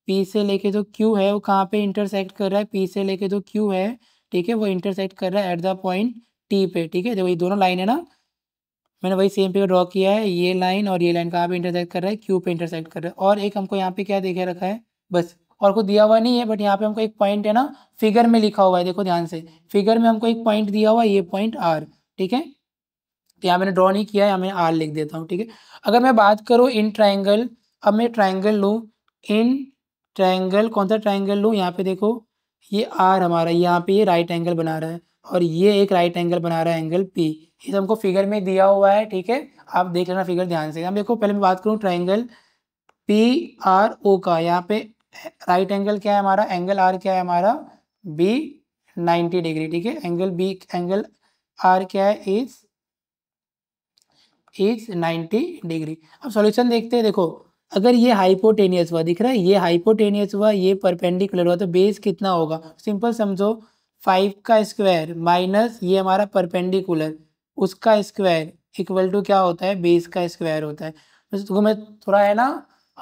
पी से लेके जो क्यू है वो कहाँ पे इंटरसेक्ट कर रहा है पी से लेके जो क्यू है ठीक है वो इंटरसेक्ट कर रहा है एट द पॉइंट टी पे ठीक है देखो ये दोनों लाइन है ना मैंने वही सेम पे ड्रॉ किया है ये लाइन और ये लाइन कहाँ पे इंटरसेक्ट कर रहा है क्यू पे इंटरसेक्ट कर रहा है और एक हमको यहाँ पे क्या देखे रखा है बस और कुछ दिया हुआ नहीं है बट यहाँ पे हमको एक पॉइंट है ना फिगर में लिखा हुआ है देखो ध्यान से फिगर में हमको एक पॉइंट दिया हुआ है ये पॉइंट आर ठीक है तो यहाँ मैंने ड्रॉ नहीं किया है मैं आर लिख देता हूँ ठीक है अगर मैं बात करूँ इन ट्राइंगल अब मैं ट्राइंगल लूँ इन ट्राइंगल कौन सा ट्राइंगल लूँ यहाँ पे देखो ये आर हमारा यहाँ पे ये राइट एंगल बना रहा है और ये एक राइट एंगल बना रहा है एंगल पी ये तो हमको फिगर में दिया हुआ है ठीक है आप देख लेना फिगर ध्यान से अब देखो पहले मैं बात करूँ ट्राइंगल पी आर ओ का यहाँ पे राइट एंगल क्या है हमारा एंगल आर क्या है हमारा बी नाइन्टी डिग्री ठीक है एंगल बी एंगल आर क्या है इज इज नाइन्टी डिग्री अब सॉल्यूशन देखते हैं देखो अगर ये हाइपोटेनियस हुआ दिख रहा है ये हाइपोटेनियस हुआ ये परपेंडिकुलर हुआ तो बेस कितना होगा सिंपल समझो फाइव का स्क्वायर माइनस ये हमारा परपेंडिकुलर उसका स्क्वायर इक्वल टू क्या होता है बेस का स्क्वायर होता है तो मैं थोड़ा है ना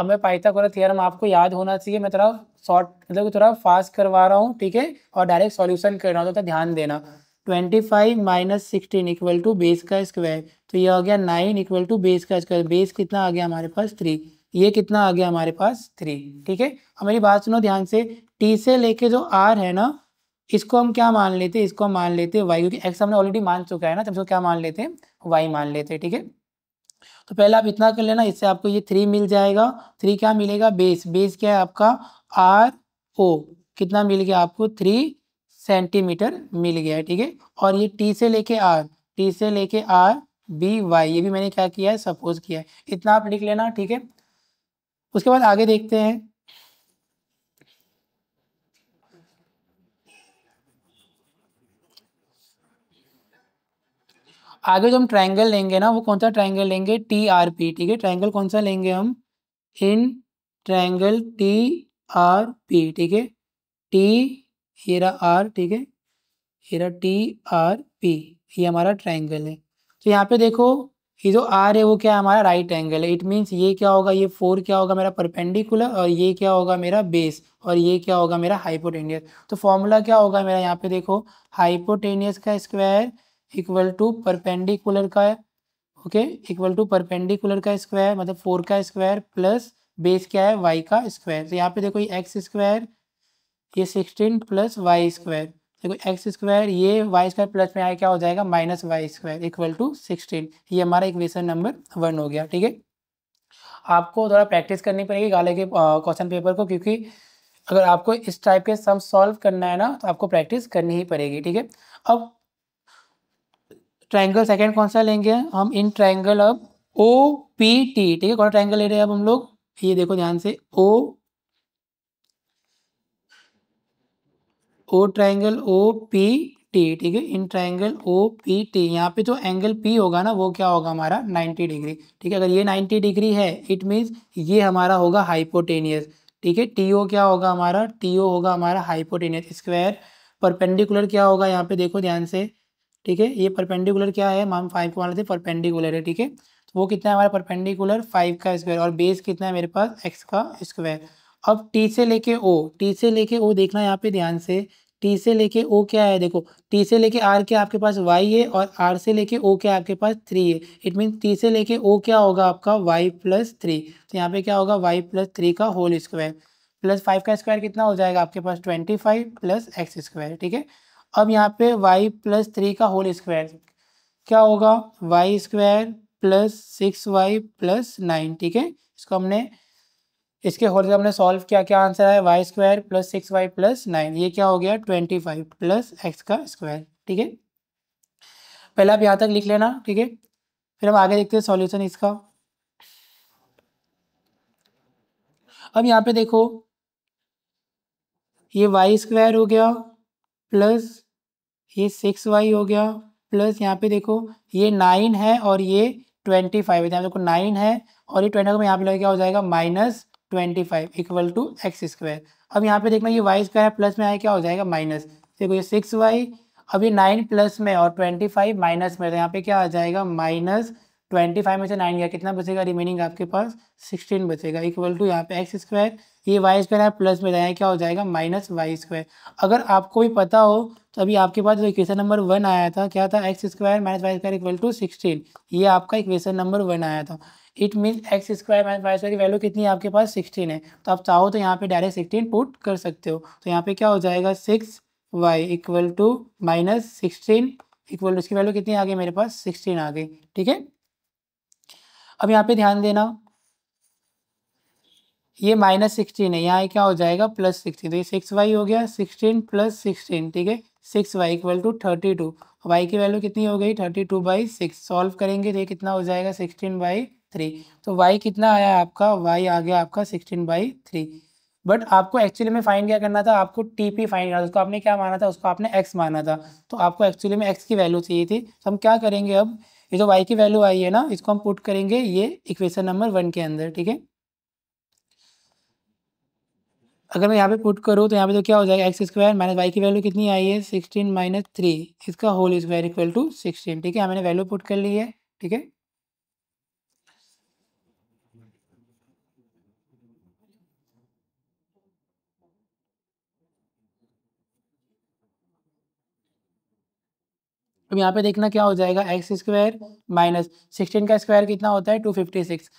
अब मैं पाइथागोरस थ्योरम आपको याद होना चाहिए मैं थोड़ा शॉर्ट मतलब थोड़ा फास्ट करवा रहा हूँ ठीक है और डायरेक्ट सॉल्यूशन कर रहा हूँ तो ध्यान देना twenty five minus sixteen equal to base का स्क्वायर तो ये हो गया नाइन इक्वल टू बेस का स्क्वायर बेस कितना आ गया हमारे पास थ्री ये कितना आ गया हमारे पास थ्री ठीक है हमारी बात सुनो ध्यान से टी से लेके जो आर है ना इसको हम क्या मान लेते हैं इसको हम मान लेते हैं वाई क्योंकि एक्स हमने ऑलरेडी मान चुका है ना तो इसको क्या मान लेते हैं वाई मान लेते हैं ठीक है तो पहले आप इतना कर लेना इससे आपको ये थ्री मिल जाएगा थ्री क्या मिलेगा बेस बेस क्या है आपका आर ओ कितना मिल गया आपको थ्री सेंटीमीटर मिल गया है ठीक है और ये टी से लेके आर टी से लेके आर बी वाई ये भी मैंने क्या किया है सपोज किया है इतना आप लिख लेना ठीक है उसके बाद आगे देखते हैं आगे जो हम ट्रायंगल लेंगे ना वो कौन सा ट्रायंगल लेंगे टी आर पी ठीक है ट्रायंगल कौन सा लेंगे हम in triangle T R P ठीक है टी ये रहा आर ठीक है ये रहा टी आर पी ये हमारा ट्रायंगल है तो यहाँ पे देखो ये जो आर है वो क्या है हमारा राइट एंगल है इट मीन्स ये क्या होगा ये फोर क्या होगा मेरा परपेंडिकुलर और ये क्या होगा मेरा बेस और ये क्या होगा मेरा हाइपोटेनियस तो फॉर्मूला क्या होगा मेरा यहाँ पे देखो हाइपोटेनियस का स्क्वायर इक्वल टू परपेंडिकुलर का ओके इक्वल टू परपेंडिकुलर का स्क्वायर मतलब फोर का स्क्वायर प्लस बेस क्या है वाई का स्क्वायर तो यहाँ पे देखो ये एक्स स्क्वायर ये सिक्सटीन प्लस वाई स्क्वायर देखो एक्स स्क्वायर ये वाई स्क्वायर प्लस में आए क्या हो जाएगा minus y square equal to sixteen ये हमारा इक्वेशन नंबर वन हो गया ठीक है आपको थोड़ा प्रैक्टिस करनी पड़ेगी गाले के क्वेश्चन पेपर को क्योंकि अगर आपको इस टाइप के सम सॉल्व करना है ना तो आपको प्रैक्टिस करनी ही पड़ेगी ठीक है अब ट्राइंगल सेकेंड कौन सा लेंगे हम इन ट्राइंगल अब ओ पी टी ठीक है कौन ट्राइंगल ले रहे हैं अब हम लोग ये देखो ध्यान से O O triangle O P T ठीक है in triangle O P T यहाँ पे जो एंगल पी होगा ना वो क्या होगा हमारा 90 डिग्री ठीक है अगर ये 90 डिग्री है इट मीन्स ये हमारा होगा हाइपोटेनियस ठीक है टी ओ क्या होगा हमारा टी ओ होगा हमारा हाइपोटेनियस स्क्वायर परपेंडिकुलर क्या होगा यहाँ पे देखो ध्यान से ठीक है ये परपेंडिकुलर क्या है हम फाइव को मान लेते परपेंडिकुलर है ठीक है तो वो कितना है हमारा परपेंडिकुलर फाइव का स्क्वायर और बेस कितना है मेरे पास एक्स का स्क्वायर अब टी से लेके ओ टी से लेके ओ देखना यहाँ पे ध्यान से टी से लेके ओ क्या है देखो टी से लेके आर के आपके पास वाई है और आर से लेके ओ के आपके पास थ्री है इट मीन टी से लेके ओ क्या होगा आपका वाई प्लस थ्री तो यहाँ पे क्या होगा वाई प्लस थ्री का होल स्क्वायर प्लस फाइव का स्क्वायर कितना हो जाएगा आपके पास twenty five plus x square ठीक है अब यहाँ पे वाई प्लस थ्री का होल स्क्वायर क्या होगा y square plus six y plus nine ठीक है इसको हमने इसके होल हमने सॉल्व किया क्या आंसर आया y square plus six y plus nine ये क्या हो गया ट्वेंटी फाइव प्लस एक्स का स्क्वायर ठीक है पहले आप यहाँ तक लिख लेना ठीक है फिर हम आगे देखते हैं सॉल्यूशन इसका अब यहाँ पे देखो ये वाई स्क्वायर हो गया प्लस ये सिक्स वाई हो गया प्लस यहाँ पे देखो ये नाइन है और ये ट्वेंटी फाइव है यहाँ देखो नाइन है और ये ट्वेंटी को यहाँ पे लगे क्या हो जाएगा minus twenty five equal to x square अब यहाँ पे देखना ये वाई स्क्वायर प्लस में आया क्या हो जाएगा माइनस देखो ये सिक्स वाई अभी नाइन प्लस में और ट्वेंटी फाइव माइनस में तो यहाँ पे क्या आ जाएगा माइनस ट्वेंटी फाइव में से नाइन गया कितना बचेगा रिमेनिंग आपके पास सिक्सटीन बचेगा इक्वल टू यहाँ पे एक्स स्क्वायर ये वाई स्क्वायर है प्लस में जाएगा क्या हो जाएगा माइनस वाई स्क्वायर अगर आपको भी पता हो तो अभी आपके पास जो इक्वेशन नंबर वन आया था क्या था x square minus y square equal to sixteen ये आपका इक्वेशन नंबर वन आया था it means x square minus y square की वैल्यू कितनी है आपके पास सिक्सटीन है तो आप चाहो तो यहाँ पे डायरेक्ट सिक्सटीन पुट कर सकते हो तो यहाँ पे क्या हो जाएगा six Y equal to minus sixteen equal to इसकी वैल्यू कितनी आ गई मेरे पास सिक्सटीन आ गई ठीक है अब यहाँ पे ध्यान देना ये माइनस सिक्सटीन है यहाँ क्या हो जाएगा प्लस सिक्सटीन तो ये सिक्स वाई हो गया सिक्सटीन प्लस सिक्सटीन ठीक है six Y equal to thirty two Y की वैल्यू कितनी हो गई thirty two by six solve करेंगे तो ये कितना हो जाएगा सिक्सटीन बाई थ्री तो वाई कितना आया आपका वाई आ गया आपका सिक्सटीन बाई थ्री बट आपको एक्चुअली में फाइंड क्या करना था आपको टी पी फाइंड करना था उसको आपने क्या माना था उसको आपने एक्स माना था तो आपको एक्चुअली में एक्स की वैल्यू चाहिए थी तो हम क्या करेंगे अब ये जो वाई की वैल्यू आई है ना इसको हम पुट करेंगे ये इक्वेशन नंबर वन के अंदर ठीक है अगर मैं यहाँ पे पुट करूँ तो यहाँ पे तो क्या हो जाएगा एक्स स्क्वायर माइनस वाई की वैल्यू कितनी आई है सिक्सटीन माइनस थ्री इसका whole square equal to sixteen ठीक है मैंने वैल्यू पुट कर ली है ठीक है अब यहाँ पे देखना क्या हो जाएगा एक्स स्क्वायर माइनस सिक्सटीन का स्क्वायर कितना होता है टू फिफ्टी सिक्स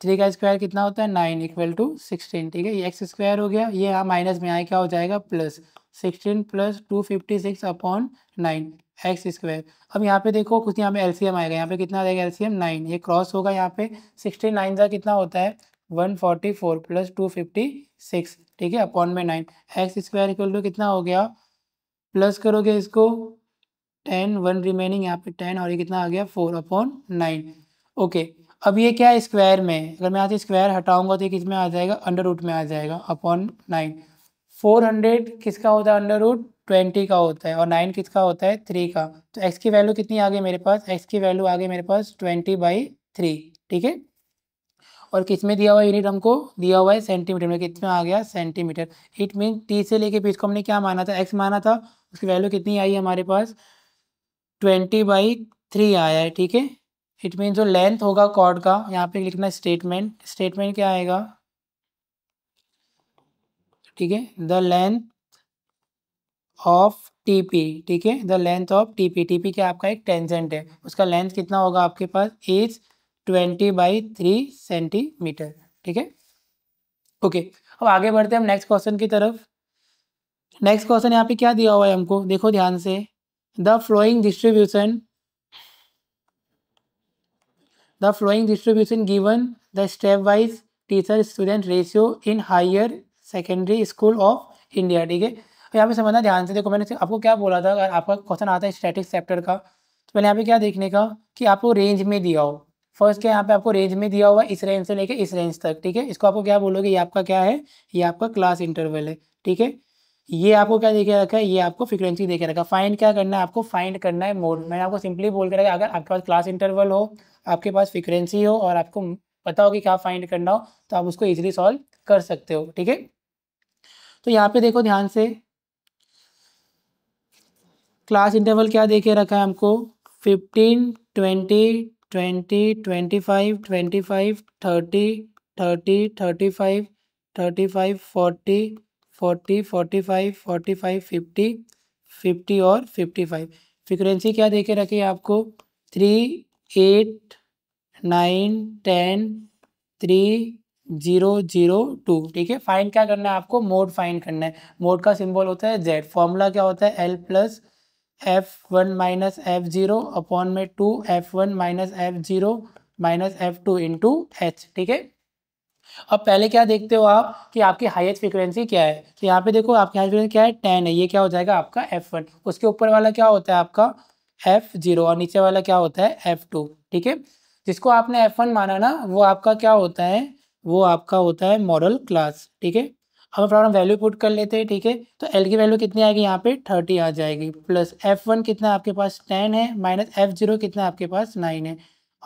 थ्री का स्क्वायर कितना होता है नाइन इक्वल टू सिक्सटीन ठीक है ये एक्स स्क्वायर हो गया ये यहाँ माइनस में आए क्या हो जाएगा plus sixteen plus two fifty six upon nine X square अब यहाँ पे देखो कुछ यहाँ पे एलसीएम आएगा यहाँ पे कितना आएगा एलसीएम नाइन ये क्रॉस होगा यहाँ पे सिक्सटीन नाइन का कितना होता है one forty four plus two fifty six ठीक है अपॉन में nine X square equal to कितना हो गया प्लस करोगे इसको टेन वन रिमेनिंग यहाँ पे टेन और ये कितना आ गया four upon nine hmm. Okay अब ये क्या है स्क्वायर में अगर मैं यहाँ से स्क्वायर हटाऊंगा तो ये किस में आ जाएगा अंडर रूट में आ जाएगा अपॉन नाइन फोर हंड्रेड किसका होता है अंडर रूट ट्वेंटी का होता है और नाइन किसका होता है थ्री का तो एक्स की वैल्यू कितनी आ गई मेरे पास एक्स की वैल्यू आ गई मेरे पास ट्वेंटी बाई थ्री ठीक है और किस में दिया हुआ यूनिट हमको दिया हुआ है सेंटीमीटर में किस में आ गया सेंटीमीटर इट मीन टी से लेके बीच को हमने क्या माना था एक्स माना था उसकी वैल्यू कितनी आई हमारे पास ट्वेंटी बाई थ्री आया है ठीक है इट मीन जो लेंथ होगा कॉर्ड का यहाँ पे लिखना स्टेटमेंट स्टेटमेंट क्या आएगा ठीक है द लेंथ ऑफ टीपी ठीक है the length of TP TP क्या आपका एक टेंजेंट है उसका लेंथ कितना होगा आपके पास is twenty by three centimetre ठीक है ओके अब आगे बढ़ते हैं हम नेक्स्ट क्वेश्चन की तरफ नेक्स्ट क्वेश्चन यहाँ पे क्या दिया हुआ है हमको देखो ध्यान से the flowing distribution the flowing distribution given the wise teacher student ratio in higher secondary school of India ठीक है तो यहाँ पे समझना ध्यान से देखो मैंने आपको क्या बोला था अगर आपका क्वेश्चन आता है स्टैटिक चैप्टर का तो मैंने यहाँ पे क्या देखने का कि आपको रेंज में दिया हो फर्स्ट क्या यहाँ पे आपको रेंज में दिया हुआ इस रेंज से लेके इस रेंज तक ठीक है इसको आपको क्या बोलोगे ये आपका क्या है ये आपका क्लास इंटरवल है ठीक है ये आपको क्या देखे रखा है ये आपको फ्रिक्वेंसी देखे रखा है फाइंड क्या करना है आपको फाइंड करना है मोड मैंने आपको सिंपली बोल के रखा अगर आपके पास क्लास इंटरवल हो आपके पास फ्रिक्वेंसी हो और आपको पता हो कि क्या फाइंड करना हो तो आप उसको ईजिली सॉल्व कर सकते हो ठीक है तो यहाँ पे देखो ध्यान से क्लास इंटरवल क्या देखे रखा है हमको fifteen twenty twenty twenty five twenty five thirty thirty thirty five thirty five forty forty forty five forty five fifty fifty और फिफ्टी फाइव फ्रिक्वेंसी क्या देखे रखी है आपको three eight nine ten three zero zero two ठीक है फाइन क्या करना है आपको मोड फाइन करना है मोड का सिंबल होता है जेड फॉर्मूला क्या होता है L plus F one minus F zero upon में two F one minus F zero minus F two into H ठीक है अब पहले क्या देखते हो आप कि आपकी हाईएस्ट फ्रिक्वेंसी क्या है तो यहाँ पे देखो आपकी हाईएस्ट फ्रिक्वेंसी क्या है टेन है ये क्या हो जाएगा आपका एफ वन उसके ऊपर वाला क्या होता है आपका एफ जीरो और नीचे वाला क्या होता है एफ टू ठीक है जिसको आपने एफ वन माना ना वो आपका क्या होता है वो आपका होता है मॉडल क्लास ठीक है अब प्रॉब्लम वैल्यू पुट कर लेते हैं ठीक है तो एल की वैल्यू कितनी आएगी यहाँ पे थर्टी आ जाएगी प्लस एफ वन कितना आपके पास टेन है माइनस एफ जीरो कितना आपके पास नाइन है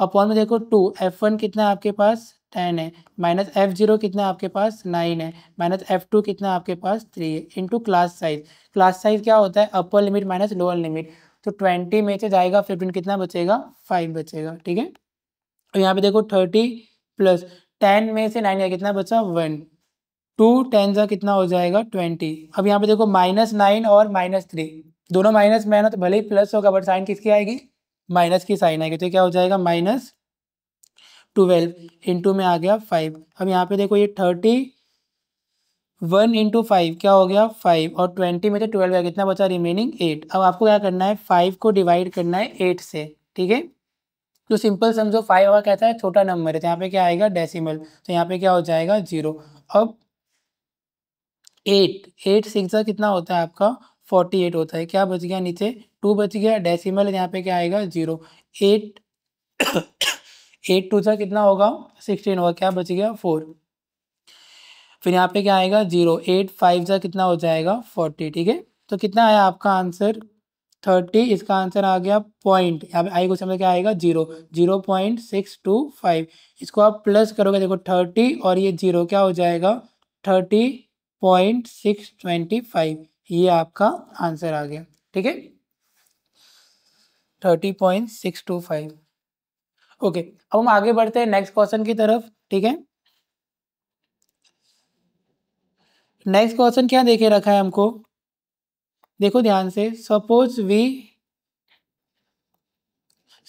अपॉन में देखो टू एफ वन कितना आपके पास टेन है माइनस एफ जीरो कितना आपके पास नाइन है माइनस एफ टू कितना आपके पास थ्री है into class size class size क्या होता है upper limit minus lower limit तो ट्वेंटी में से जाएगा फिफ्टीन कितना बचेगा फाइव बचेगा ठीक है और तो यहाँ पे देखो थर्टी प्लस टेन में से नाइन कितना बचा वन टू टेन का कितना हो जाएगा ट्वेंटी अब यहाँ पे देखो माइनस नाइन और माइनस थ्री दोनों माइनस में है ना तो भले ही प्लस होगा बट साइन किसकी आएगी माइनस की साइन आएगी तो क्या हो जाएगा माइनस ट्वेल्व इंटू में आ गया फाइव अब यहाँ पे देखो ये थर्टी वन इंटू फाइव क्या हो गया फाइव और ट्वेंटी में से ट्वेल्व है कितना बचा रिमेनिंग एट अब आपको क्या करना है फाइव को डिवाइड करना है एट से ठीक है तो सिंपल समझो फाइव का कहता है छोटा नंबर है तो यहाँ पे क्या आएगा डेसिमल तो यहाँ पे क्या हो जाएगा जीरो अब एट एट सिक्स कितना होता है आपका फोर्टी एट होता है क्या बच गया नीचे टू बच गया डेसिमल यहाँ पे क्या आएगा जीरो एट एट टू था कितना होगा सिक्सटीन होगा क्या बच गया फोर फिर यहाँ पे क्या आएगा जीरो एट फाइव जा कितना हो जाएगा फोर्टी ठीक है तो कितना आया आपका आंसर थर्टी इसका आंसर आ गया पॉइंट यहाँ पे आई क्वेश्चन में क्या आएगा zero zero point six two five इसको आप प्लस करोगे देखो थर्टी और ये जीरो क्या हो जाएगा thirty point six twenty five ये आपका आंसर आ गया ठीक है thirty point six two five okay अब हम आगे बढ़ते हैं नेक्स्ट क्वेश्चन की तरफ ठीक है नेक्स्ट क्वेश्चन क्या देखे रखा है हमको देखो ध्यान से suppose we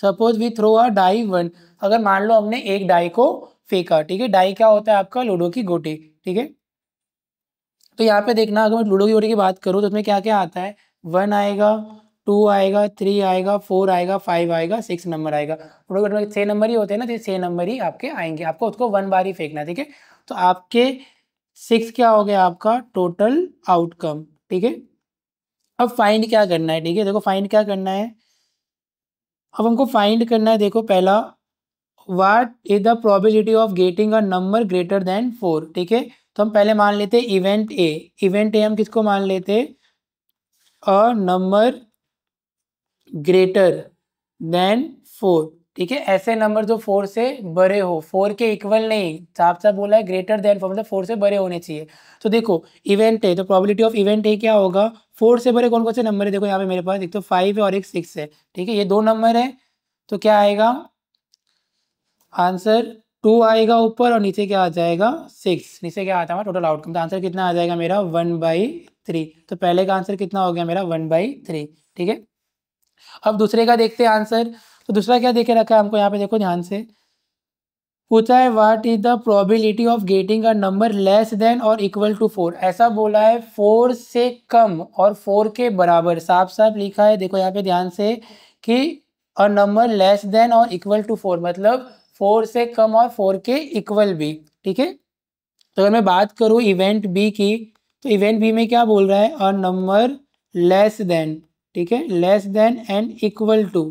suppose we throw a die one अगर मान लो हमने एक डाई को फेंका ठीक है डाई क्या होता है आपका लूडो की गोटी ठीक है तो यहाँ पे देखना अगर मैं लूडो की गोटी की बात करूँ तो उसमें क्या क्या आता है वन आएगा टू आएगा थ्री आएगा फोर आएगा फाइव आएगा सिक्स नंबर आएगा प्रोडक्ट में छः नंबर ही होते हैं ना तो छः नंबर ही आपके आएंगे आपको उसको वन बार ही फेंकना ठीक है तो आपके सिक्स क्या हो गया आपका टोटल आउटकम ठीक है अब फाइंड क्या करना है ठीक है देखो फाइंड क्या करना है अब हमको फाइंड करना है देखो पहला what is the probability of getting a number greater than four ठीक है तो हम पहले मान लेते हैं इवेंट ए इवेंट ए हम किसको मान लेते a number greater than four ठीक है ऐसे नंबर जो फोर से बड़े हो फोर के इक्वल नहीं साफ साफ बोला है ग्रेटर देन फोर मतलब फोर से बड़े होने चाहिए तो देखो इवेंट है तो प्रोबेबिलिटी ऑफ इवेंट है क्या होगा फोर से बड़े कौन कौन से नंबर है देखो यहाँ पे मेरे पास एक तो फाइव है और एक सिक्स है ठीक है ये दो नंबर है तो क्या आएगा आंसर टू आएगा ऊपर और नीचे क्या आ जाएगा सिक्स नीचे क्या आता है टोटल आउटकम तो आंसर कितना आ जाएगा मेरा वन बाई थ्री तो पहले का आंसर कितना हो गया मेरा वन बाई थ्री ठीक है अब दूसरे का देखते हैं आंसर तो दूसरा क्या देखे रखा है हमको यहाँ पे देखो ध्यान से पूछा है what is the probability of getting a number less than और इक्वल टू फोर ऐसा बोला है फोर से कम और फोर के बराबर साफ साफ लिखा है देखो यहाँ पे ध्यान से कि अ नंबर लेस देन और इक्वल टू फोर मतलब फोर से कम और फोर के इक्वल भी ठीक है तो अगर मैं बात करूँ इवेंट बी की तो इवेंट बी में क्या बोल रहा है अ नंबर लेस देन ठीक है less than and equal to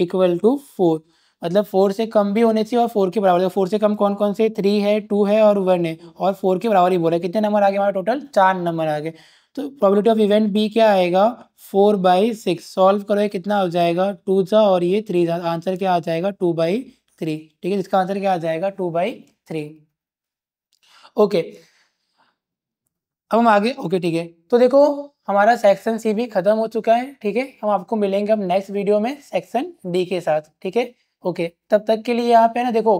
equal to four मतलब फोर से कम भी होने चाहिए और फोर के बराबर फोर से कम कौन कौन से थ्री है टू है और वन है और फोर के बराबर ही रहे कितने नंबर आ गए हमारे टोटल चार नंबर आ गए तो प्रॉबिलिटी ऑफ इवेंट बी क्या आएगा फोर बाई सिक्स सॉल्व ये कितना हो जाएगा टू जा और ये थ्री जा आंसर क्या आ जाएगा टू बाई थ्री ठीक है इसका आंसर क्या आ जाएगा टू बाई थ्री ओके अब हम आगे ओके ठीक है तो देखो हमारा सेक्शन सी भी खत्म हो चुका है ठीक है हम आपको मिलेंगे अब नेक्स्ट वीडियो में सेक्शन डी के साथ ठीक है ओके तब तक के लिए यहाँ पे ना देखो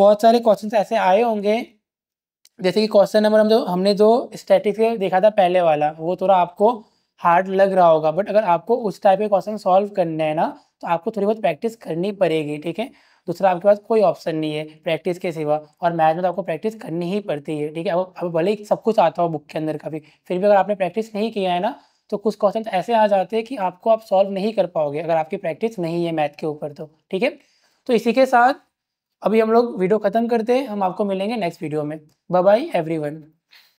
बहुत सारे क्वेश्चन ऐसे आए होंगे जैसे कि क्वेश्चन नंबर हम जो हमने जो स्टैटिक देखा था पहले वाला वो थोड़ा आपको हार्ड लग रहा होगा बट अगर आपको उस टाइप के क्वेश्चन सॉल्व करने हैं ना तो आपको थोड़ी बहुत प्रैक्टिस करनी पड़ेगी ठीक है दूसरा आपके पास कोई ऑप्शन नहीं है प्रैक्टिस के सिवा और मैथ में तो आपको प्रैक्टिस करनी ही पड़ती है ठीक है अब अब भले ही सब कुछ आता हो बुक के अंदर का भी फिर भी अगर आपने प्रैक्टिस नहीं किया है ना तो कुछ क्वेश्चन ऐसे आ जाते हैं कि आपको आप सॉल्व नहीं कर पाओगे अगर आपकी प्रैक्टिस नहीं है मैथ के ऊपर तो ठीक है तो इसी के साथ अभी हम लोग वीडियो ख़त्म करते हैं हम आपको मिलेंगे नेक्स्ट वीडियो में बाय एवरीवन